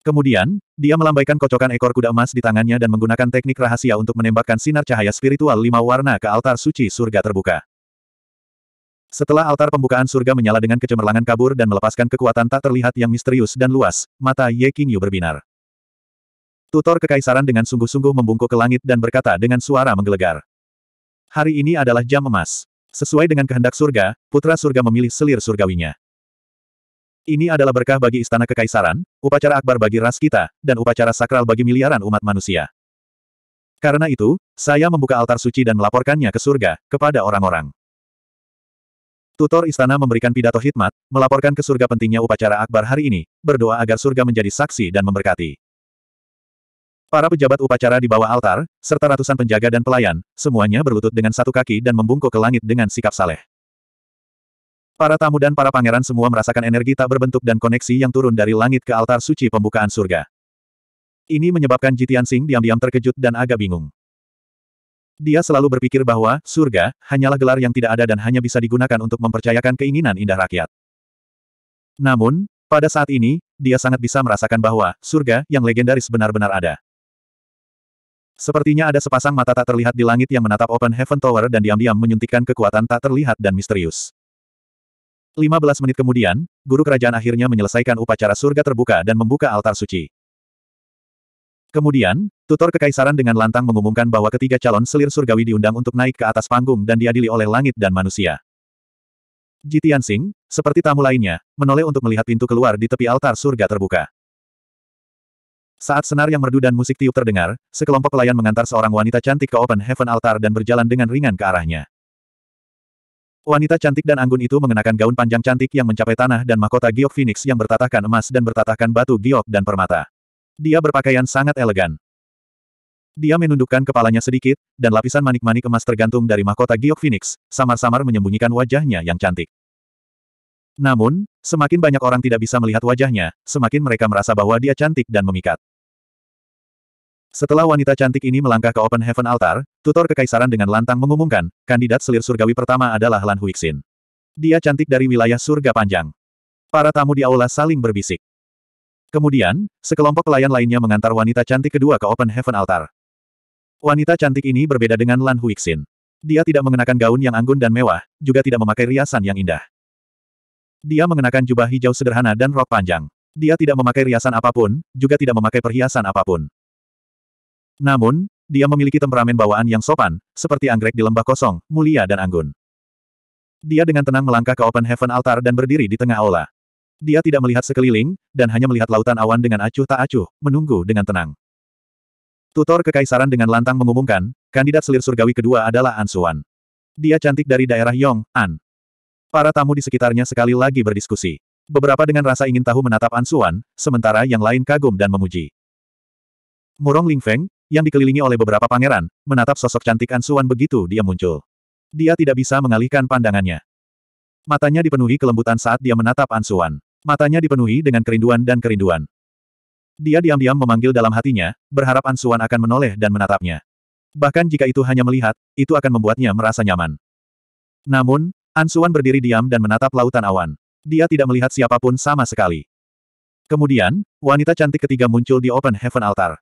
Kemudian, dia melambaikan kocokan ekor kuda emas di tangannya dan menggunakan teknik rahasia untuk menembakkan sinar cahaya spiritual lima warna ke altar suci surga terbuka. Setelah altar pembukaan surga menyala dengan kecemerlangan kabur dan melepaskan kekuatan tak terlihat yang misterius dan luas, mata Ye Qingyu berbinar. Tutor kekaisaran dengan sungguh-sungguh membungkuk ke langit dan berkata dengan suara menggelegar. Hari ini adalah jam emas. Sesuai dengan kehendak surga, putra surga memilih selir surgawinya. Ini adalah berkah bagi istana kekaisaran, upacara akbar bagi ras kita, dan upacara sakral bagi miliaran umat manusia. Karena itu, saya membuka altar suci dan melaporkannya ke surga, kepada orang-orang. Tutor istana memberikan pidato hikmat, melaporkan ke surga pentingnya upacara akbar hari ini, berdoa agar surga menjadi saksi dan memberkati. Para pejabat upacara di bawah altar, serta ratusan penjaga dan pelayan, semuanya berlutut dengan satu kaki dan membungkuk ke langit dengan sikap saleh. Para tamu dan para pangeran semua merasakan energi tak berbentuk dan koneksi yang turun dari langit ke altar suci pembukaan surga. Ini menyebabkan Jitian Sing diam-diam terkejut dan agak bingung. Dia selalu berpikir bahwa, surga, hanyalah gelar yang tidak ada dan hanya bisa digunakan untuk mempercayakan keinginan indah rakyat. Namun, pada saat ini, dia sangat bisa merasakan bahwa, surga, yang legendaris benar-benar ada. Sepertinya ada sepasang mata tak terlihat di langit yang menatap Open Heaven Tower dan diam-diam menyuntikkan kekuatan tak terlihat dan misterius. 15 menit kemudian, guru kerajaan akhirnya menyelesaikan upacara surga terbuka dan membuka altar suci. Kemudian, tutor kekaisaran dengan lantang mengumumkan bahwa ketiga calon selir surgawi diundang untuk naik ke atas panggung dan diadili oleh langit dan manusia. Jitian Singh, seperti tamu lainnya, menoleh untuk melihat pintu keluar di tepi altar surga terbuka. Saat senar yang merdu dan musik tiup terdengar, sekelompok pelayan mengantar seorang wanita cantik ke open heaven altar dan berjalan dengan ringan ke arahnya. Wanita cantik dan anggun itu mengenakan gaun panjang cantik yang mencapai tanah dan mahkota giok phoenix yang bertatahkan emas dan bertatahkan batu giok dan permata. Dia berpakaian sangat elegan. Dia menundukkan kepalanya sedikit, dan lapisan manik-manik emas tergantung dari mahkota giok Phoenix, samar-samar menyembunyikan wajahnya yang cantik. Namun, semakin banyak orang tidak bisa melihat wajahnya, semakin mereka merasa bahwa dia cantik dan memikat. Setelah wanita cantik ini melangkah ke Open Heaven Altar, tutor kekaisaran dengan lantang mengumumkan, kandidat selir surgawi pertama adalah Lan Huixin. Dia cantik dari wilayah surga panjang. Para tamu di aula saling berbisik. Kemudian, sekelompok pelayan lainnya mengantar wanita cantik kedua ke Open Heaven Altar. Wanita cantik ini berbeda dengan Lan Huixin. Dia tidak mengenakan gaun yang anggun dan mewah, juga tidak memakai riasan yang indah. Dia mengenakan jubah hijau sederhana dan rok panjang. Dia tidak memakai riasan apapun, juga tidak memakai perhiasan apapun. Namun, dia memiliki temperamen bawaan yang sopan, seperti anggrek di lembah kosong, mulia dan anggun. Dia dengan tenang melangkah ke Open Heaven Altar dan berdiri di tengah aula. Dia tidak melihat sekeliling, dan hanya melihat lautan awan dengan acuh tak acuh, menunggu dengan tenang. Tutor Kekaisaran dengan lantang mengumumkan, kandidat selir surgawi kedua adalah Ansuan. Dia cantik dari daerah Yong, An. Para tamu di sekitarnya sekali lagi berdiskusi. Beberapa dengan rasa ingin tahu menatap Ansuan, sementara yang lain kagum dan memuji. Murong Ling Feng, yang dikelilingi oleh beberapa pangeran, menatap sosok cantik Ansuan begitu dia muncul. Dia tidak bisa mengalihkan pandangannya. Matanya dipenuhi kelembutan saat dia menatap Ansuan. Matanya dipenuhi dengan kerinduan dan kerinduan. Dia diam-diam memanggil dalam hatinya, berharap Ansuan akan menoleh dan menatapnya. Bahkan jika itu hanya melihat, itu akan membuatnya merasa nyaman. Namun, Ansuan berdiri diam dan menatap lautan awan. Dia tidak melihat siapapun sama sekali. Kemudian, wanita cantik ketiga muncul di Open Heaven Altar.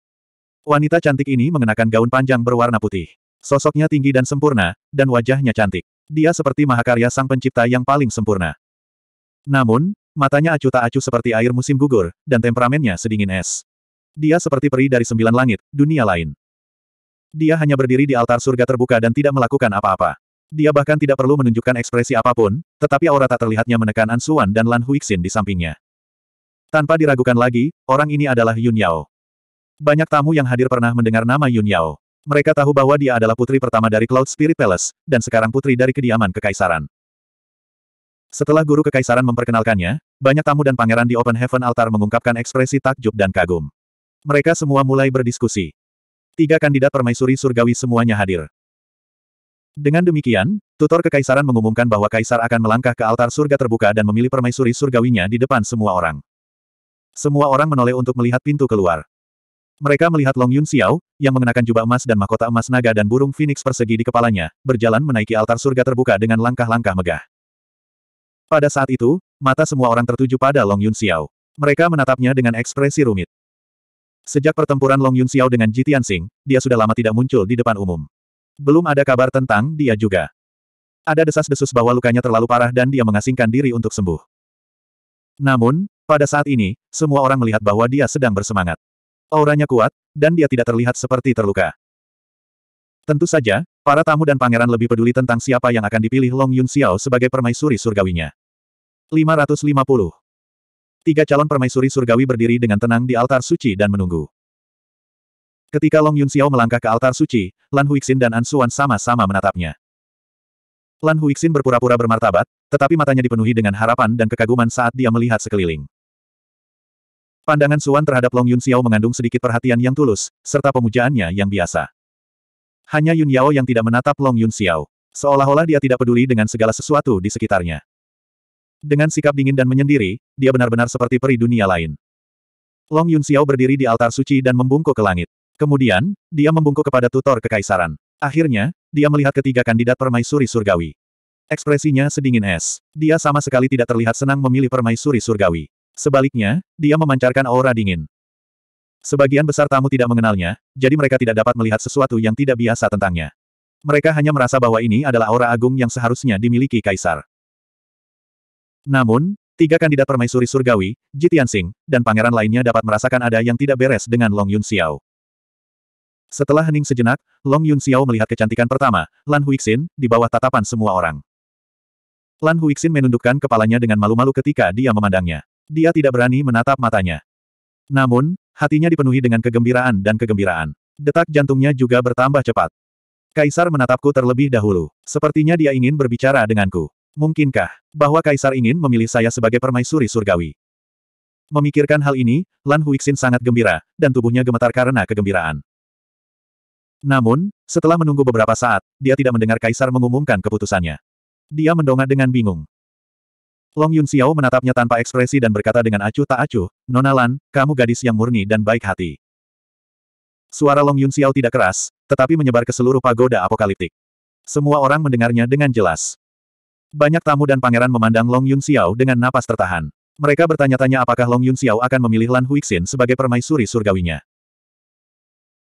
Wanita cantik ini mengenakan gaun panjang berwarna putih. Sosoknya tinggi dan sempurna, dan wajahnya cantik. Dia seperti mahakarya sang pencipta yang paling sempurna. Namun, Matanya acuh tak acuh seperti air musim gugur, dan temperamennya sedingin es. Dia seperti peri dari sembilan langit, dunia lain. Dia hanya berdiri di altar surga terbuka dan tidak melakukan apa-apa. Dia bahkan tidak perlu menunjukkan ekspresi apapun, tetapi aura tak terlihatnya menekan Suan dan Lan Huixin di sampingnya. Tanpa diragukan lagi, orang ini adalah Yun Yao. Banyak tamu yang hadir pernah mendengar nama Yun Yao. Mereka tahu bahwa dia adalah putri pertama dari Cloud Spirit Palace, dan sekarang putri dari kediaman kekaisaran. Setelah guru kekaisaran memperkenalkannya, banyak tamu dan pangeran di Open Heaven Altar mengungkapkan ekspresi takjub dan kagum. Mereka semua mulai berdiskusi. Tiga kandidat permaisuri surgawi semuanya hadir. Dengan demikian, tutor kekaisaran mengumumkan bahwa kaisar akan melangkah ke altar surga terbuka dan memilih permaisuri surgawinya di depan semua orang. Semua orang menoleh untuk melihat pintu keluar. Mereka melihat Long Yun Xiao, yang mengenakan jubah emas dan mahkota emas naga dan burung phoenix persegi di kepalanya, berjalan menaiki altar surga terbuka dengan langkah-langkah megah. Pada saat itu, mata semua orang tertuju pada Long Yun Xiao. Mereka menatapnya dengan ekspresi rumit. Sejak pertempuran Long Yun Xiao dengan Ji Tianxing, dia sudah lama tidak muncul di depan umum. Belum ada kabar tentang dia juga. Ada desas-desus bahwa lukanya terlalu parah dan dia mengasingkan diri untuk sembuh. Namun, pada saat ini, semua orang melihat bahwa dia sedang bersemangat. Auranya kuat, dan dia tidak terlihat seperti terluka. Tentu saja, para tamu dan pangeran lebih peduli tentang siapa yang akan dipilih Long Yun Xiao sebagai permaisuri surgawinya. 550. Tiga calon permaisuri surgawi berdiri dengan tenang di altar suci dan menunggu. Ketika Long Yun Xiao melangkah ke altar suci, Lan Huixin dan An Suan sama-sama menatapnya. Lan Huixin berpura-pura bermartabat, tetapi matanya dipenuhi dengan harapan dan kekaguman saat dia melihat sekeliling. Pandangan Suan terhadap Long Yun Xiao mengandung sedikit perhatian yang tulus, serta pemujaannya yang biasa. Hanya Yun Yao yang tidak menatap Long Yun Xiao. Seolah-olah dia tidak peduli dengan segala sesuatu di sekitarnya. Dengan sikap dingin dan menyendiri, dia benar-benar seperti peri dunia lain. Long Yun Xiao berdiri di altar suci dan membungkuk ke langit. Kemudian, dia membungkuk kepada tutor kekaisaran. Akhirnya, dia melihat ketiga kandidat permaisuri surgawi. Ekspresinya sedingin es. Dia sama sekali tidak terlihat senang memilih permaisuri surgawi. Sebaliknya, dia memancarkan aura dingin. Sebagian besar tamu tidak mengenalnya, jadi mereka tidak dapat melihat sesuatu yang tidak biasa tentangnya. Mereka hanya merasa bahwa ini adalah aura agung yang seharusnya dimiliki kaisar. Namun, tiga kandidat permaisuri surgawi, Jitian Sing, dan pangeran lainnya dapat merasakan ada yang tidak beres dengan Long Yun Xiao. Setelah hening sejenak, Long Yun Xiao melihat kecantikan pertama, Lan Huixin, di bawah tatapan semua orang. Lan Huixin menundukkan kepalanya dengan malu-malu ketika dia memandangnya. Dia tidak berani menatap matanya. Namun, hatinya dipenuhi dengan kegembiraan dan kegembiraan. Detak jantungnya juga bertambah cepat. Kaisar menatapku terlebih dahulu. Sepertinya dia ingin berbicara denganku. Mungkinkah bahwa kaisar ingin memilih saya sebagai permaisuri surgawi? Memikirkan hal ini, Lan Huixin sangat gembira, dan tubuhnya gemetar karena kegembiraan. Namun, setelah menunggu beberapa saat, dia tidak mendengar kaisar mengumumkan keputusannya. Dia mendongak dengan bingung. Long Yun Xiao menatapnya tanpa ekspresi dan berkata dengan acuh tak acuh, Nona Lan, kamu gadis yang murni dan baik hati. Suara Long Yun Xiao tidak keras, tetapi menyebar ke seluruh pagoda apokaliptik. Semua orang mendengarnya dengan jelas. Banyak tamu dan pangeran memandang Long Yun Xiao dengan napas tertahan. Mereka bertanya-tanya apakah Long Yun Xiao akan memilih Lan Huixin sebagai permaisuri surgawinya.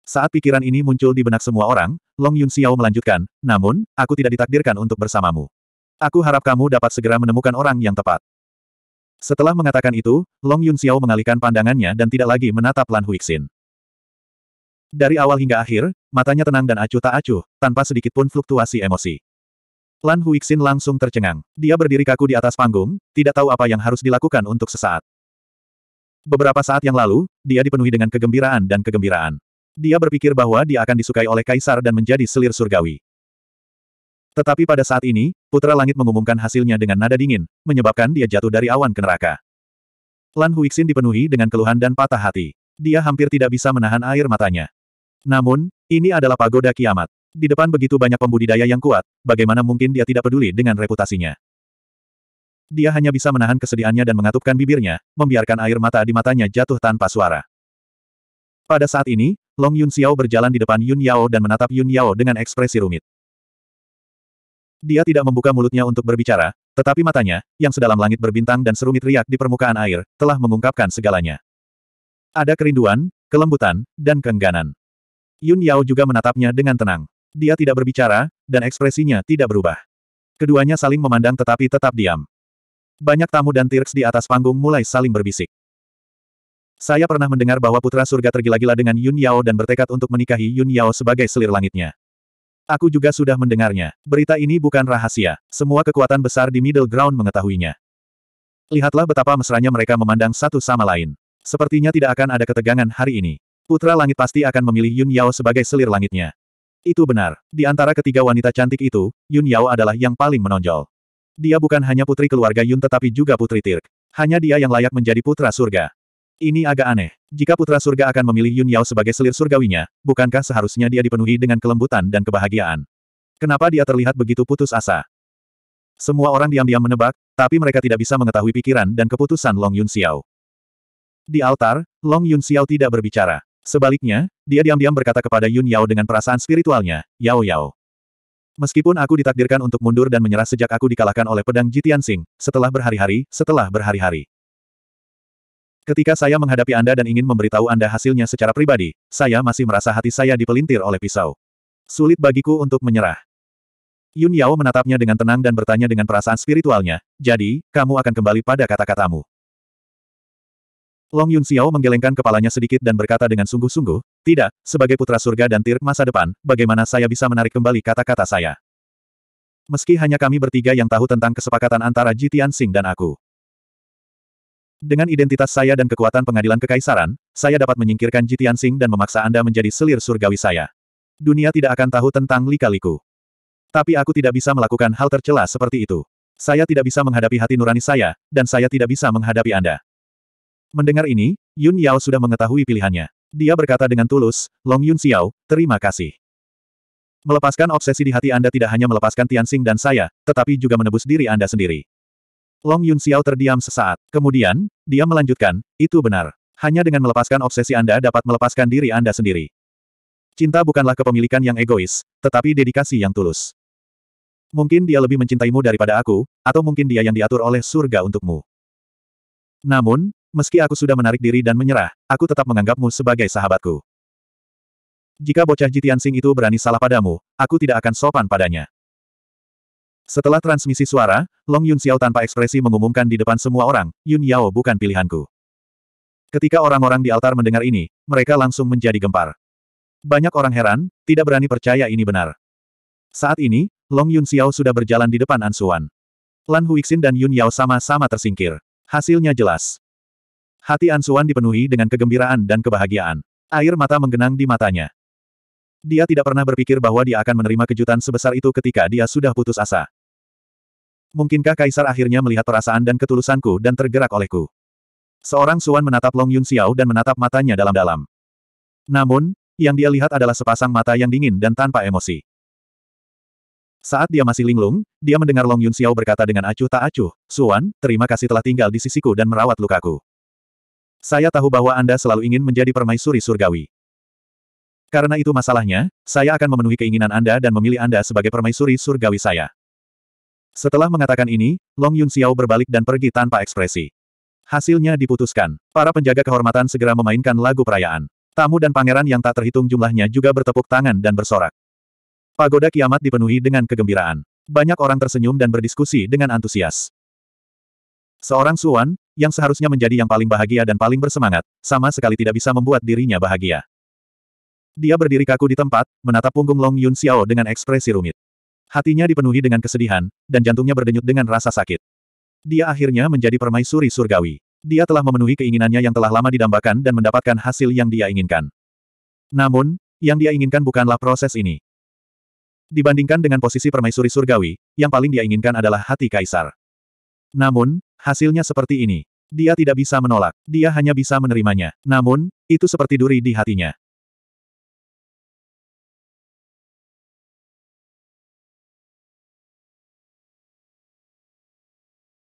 Saat pikiran ini muncul di benak semua orang, Long Yun Xiao melanjutkan, namun, aku tidak ditakdirkan untuk bersamamu. Aku harap kamu dapat segera menemukan orang yang tepat. Setelah mengatakan itu, Long Yun Xiao mengalihkan pandangannya dan tidak lagi menatap Lan Huixin. Dari awal hingga akhir, matanya tenang dan acuh tak acuh, tanpa sedikit pun fluktuasi emosi. Lan Huixin langsung tercengang. Dia berdiri kaku di atas panggung, tidak tahu apa yang harus dilakukan untuk sesaat. Beberapa saat yang lalu, dia dipenuhi dengan kegembiraan dan kegembiraan. Dia berpikir bahwa dia akan disukai oleh kaisar dan menjadi selir surgawi. Tetapi pada saat ini, Putra Langit mengumumkan hasilnya dengan nada dingin, menyebabkan dia jatuh dari awan ke neraka. Lan Huixin dipenuhi dengan keluhan dan patah hati. Dia hampir tidak bisa menahan air matanya. Namun, ini adalah pagoda kiamat. Di depan begitu banyak pembudidaya yang kuat, bagaimana mungkin dia tidak peduli dengan reputasinya? Dia hanya bisa menahan kesedihannya dan mengatupkan bibirnya, membiarkan air mata di matanya jatuh tanpa suara. Pada saat ini, Long Yun Xiao berjalan di depan Yun Yao dan menatap Yun Yao dengan ekspresi rumit. Dia tidak membuka mulutnya untuk berbicara, tetapi matanya, yang sedalam langit berbintang dan serumit riak di permukaan air, telah mengungkapkan segalanya. Ada kerinduan, kelembutan, dan keengganan. Yun Yao juga menatapnya dengan tenang. Dia tidak berbicara, dan ekspresinya tidak berubah. Keduanya saling memandang tetapi tetap diam. Banyak tamu dan Tirks di atas panggung mulai saling berbisik. Saya pernah mendengar bahwa putra surga tergila-gila dengan Yun Yao dan bertekad untuk menikahi Yun Yao sebagai selir langitnya. Aku juga sudah mendengarnya. Berita ini bukan rahasia. Semua kekuatan besar di Middle Ground mengetahuinya. Lihatlah betapa mesranya mereka memandang satu sama lain. Sepertinya tidak akan ada ketegangan hari ini. Putra Langit pasti akan memilih Yun Yao sebagai selir langitnya. Itu benar. Di antara ketiga wanita cantik itu, Yun Yao adalah yang paling menonjol. Dia bukan hanya putri keluarga Yun tetapi juga putri Tirk. Hanya dia yang layak menjadi putra surga. Ini agak aneh. Jika putra surga akan memilih Yun Yao sebagai selir surgawinya, bukankah seharusnya dia dipenuhi dengan kelembutan dan kebahagiaan? Kenapa dia terlihat begitu putus asa? Semua orang diam-diam menebak, tapi mereka tidak bisa mengetahui pikiran dan keputusan Long Yun Xiao. Di altar, Long Yun Xiao tidak berbicara. Sebaliknya, dia diam-diam berkata kepada Yun Yao dengan perasaan spiritualnya, Yao Yao. Meskipun aku ditakdirkan untuk mundur dan menyerah sejak aku dikalahkan oleh pedang Jitian Sing, setelah berhari-hari, setelah berhari-hari. Ketika saya menghadapi Anda dan ingin memberitahu Anda hasilnya secara pribadi, saya masih merasa hati saya dipelintir oleh pisau. Sulit bagiku untuk menyerah. Yun Yao menatapnya dengan tenang dan bertanya dengan perasaan spiritualnya, jadi, kamu akan kembali pada kata-katamu. Long Yun Xiao menggelengkan kepalanya sedikit dan berkata dengan sungguh-sungguh, tidak, sebagai putra surga dan tir masa depan, bagaimana saya bisa menarik kembali kata-kata saya? Meski hanya kami bertiga yang tahu tentang kesepakatan antara Jitian Sing dan aku. Dengan identitas saya dan kekuatan pengadilan kekaisaran, saya dapat menyingkirkan Jitian Sing dan memaksa Anda menjadi selir surgawi saya. Dunia tidak akan tahu tentang lika-liku. Tapi aku tidak bisa melakukan hal tercela seperti itu. Saya tidak bisa menghadapi hati nurani saya, dan saya tidak bisa menghadapi Anda. Mendengar ini, Yun Yao sudah mengetahui pilihannya. Dia berkata dengan tulus, Long Yun Xiao, terima kasih. Melepaskan obsesi di hati Anda tidak hanya melepaskan Tianxing dan saya, tetapi juga menebus diri Anda sendiri. Long Yun Xiao terdiam sesaat. Kemudian, dia melanjutkan, itu benar. Hanya dengan melepaskan obsesi Anda dapat melepaskan diri Anda sendiri. Cinta bukanlah kepemilikan yang egois, tetapi dedikasi yang tulus. Mungkin dia lebih mencintaimu daripada aku, atau mungkin dia yang diatur oleh surga untukmu. Namun, Meski aku sudah menarik diri dan menyerah, aku tetap menganggapmu sebagai sahabatku. Jika bocah Jitian Sing itu berani salah padamu, aku tidak akan sopan padanya. Setelah transmisi suara, Long Yun Xiao tanpa ekspresi mengumumkan di depan semua orang, Yun Yao bukan pilihanku. Ketika orang-orang di altar mendengar ini, mereka langsung menjadi gempar. Banyak orang heran, tidak berani percaya ini benar. Saat ini, Long Yun Xiao sudah berjalan di depan Ansuan. Lan Huixin dan Yun Yao sama-sama tersingkir. Hasilnya jelas. Hati Ansuan dipenuhi dengan kegembiraan dan kebahagiaan. Air mata menggenang di matanya. Dia tidak pernah berpikir bahwa dia akan menerima kejutan sebesar itu ketika dia sudah putus asa. Mungkinkah Kaisar akhirnya melihat perasaan dan ketulusanku dan tergerak olehku? Seorang Suan menatap Long Yun Xiao dan menatap matanya dalam-dalam. Namun, yang dia lihat adalah sepasang mata yang dingin dan tanpa emosi. Saat dia masih linglung, dia mendengar Long Yun Xiao berkata dengan acuh tak acuh, Suan, terima kasih telah tinggal di sisiku dan merawat lukaku. Saya tahu bahwa Anda selalu ingin menjadi permaisuri surgawi. Karena itu masalahnya, saya akan memenuhi keinginan Anda dan memilih Anda sebagai permaisuri surgawi saya. Setelah mengatakan ini, Long Yun Xiao berbalik dan pergi tanpa ekspresi. Hasilnya diputuskan. Para penjaga kehormatan segera memainkan lagu perayaan. Tamu dan pangeran yang tak terhitung jumlahnya juga bertepuk tangan dan bersorak. Pagoda kiamat dipenuhi dengan kegembiraan. Banyak orang tersenyum dan berdiskusi dengan antusias. Seorang Suan, yang seharusnya menjadi yang paling bahagia dan paling bersemangat, sama sekali tidak bisa membuat dirinya bahagia. Dia berdiri kaku di tempat, menatap punggung Long Yun Xiao dengan ekspresi rumit. Hatinya dipenuhi dengan kesedihan, dan jantungnya berdenyut dengan rasa sakit. Dia akhirnya menjadi permaisuri surgawi. Dia telah memenuhi keinginannya yang telah lama didambakan dan mendapatkan hasil yang dia inginkan. Namun, yang dia inginkan bukanlah proses ini. Dibandingkan dengan posisi permaisuri surgawi, yang paling dia inginkan adalah hati kaisar. Namun, Hasilnya seperti ini. Dia tidak bisa menolak, dia hanya bisa menerimanya. Namun, itu seperti duri di hatinya.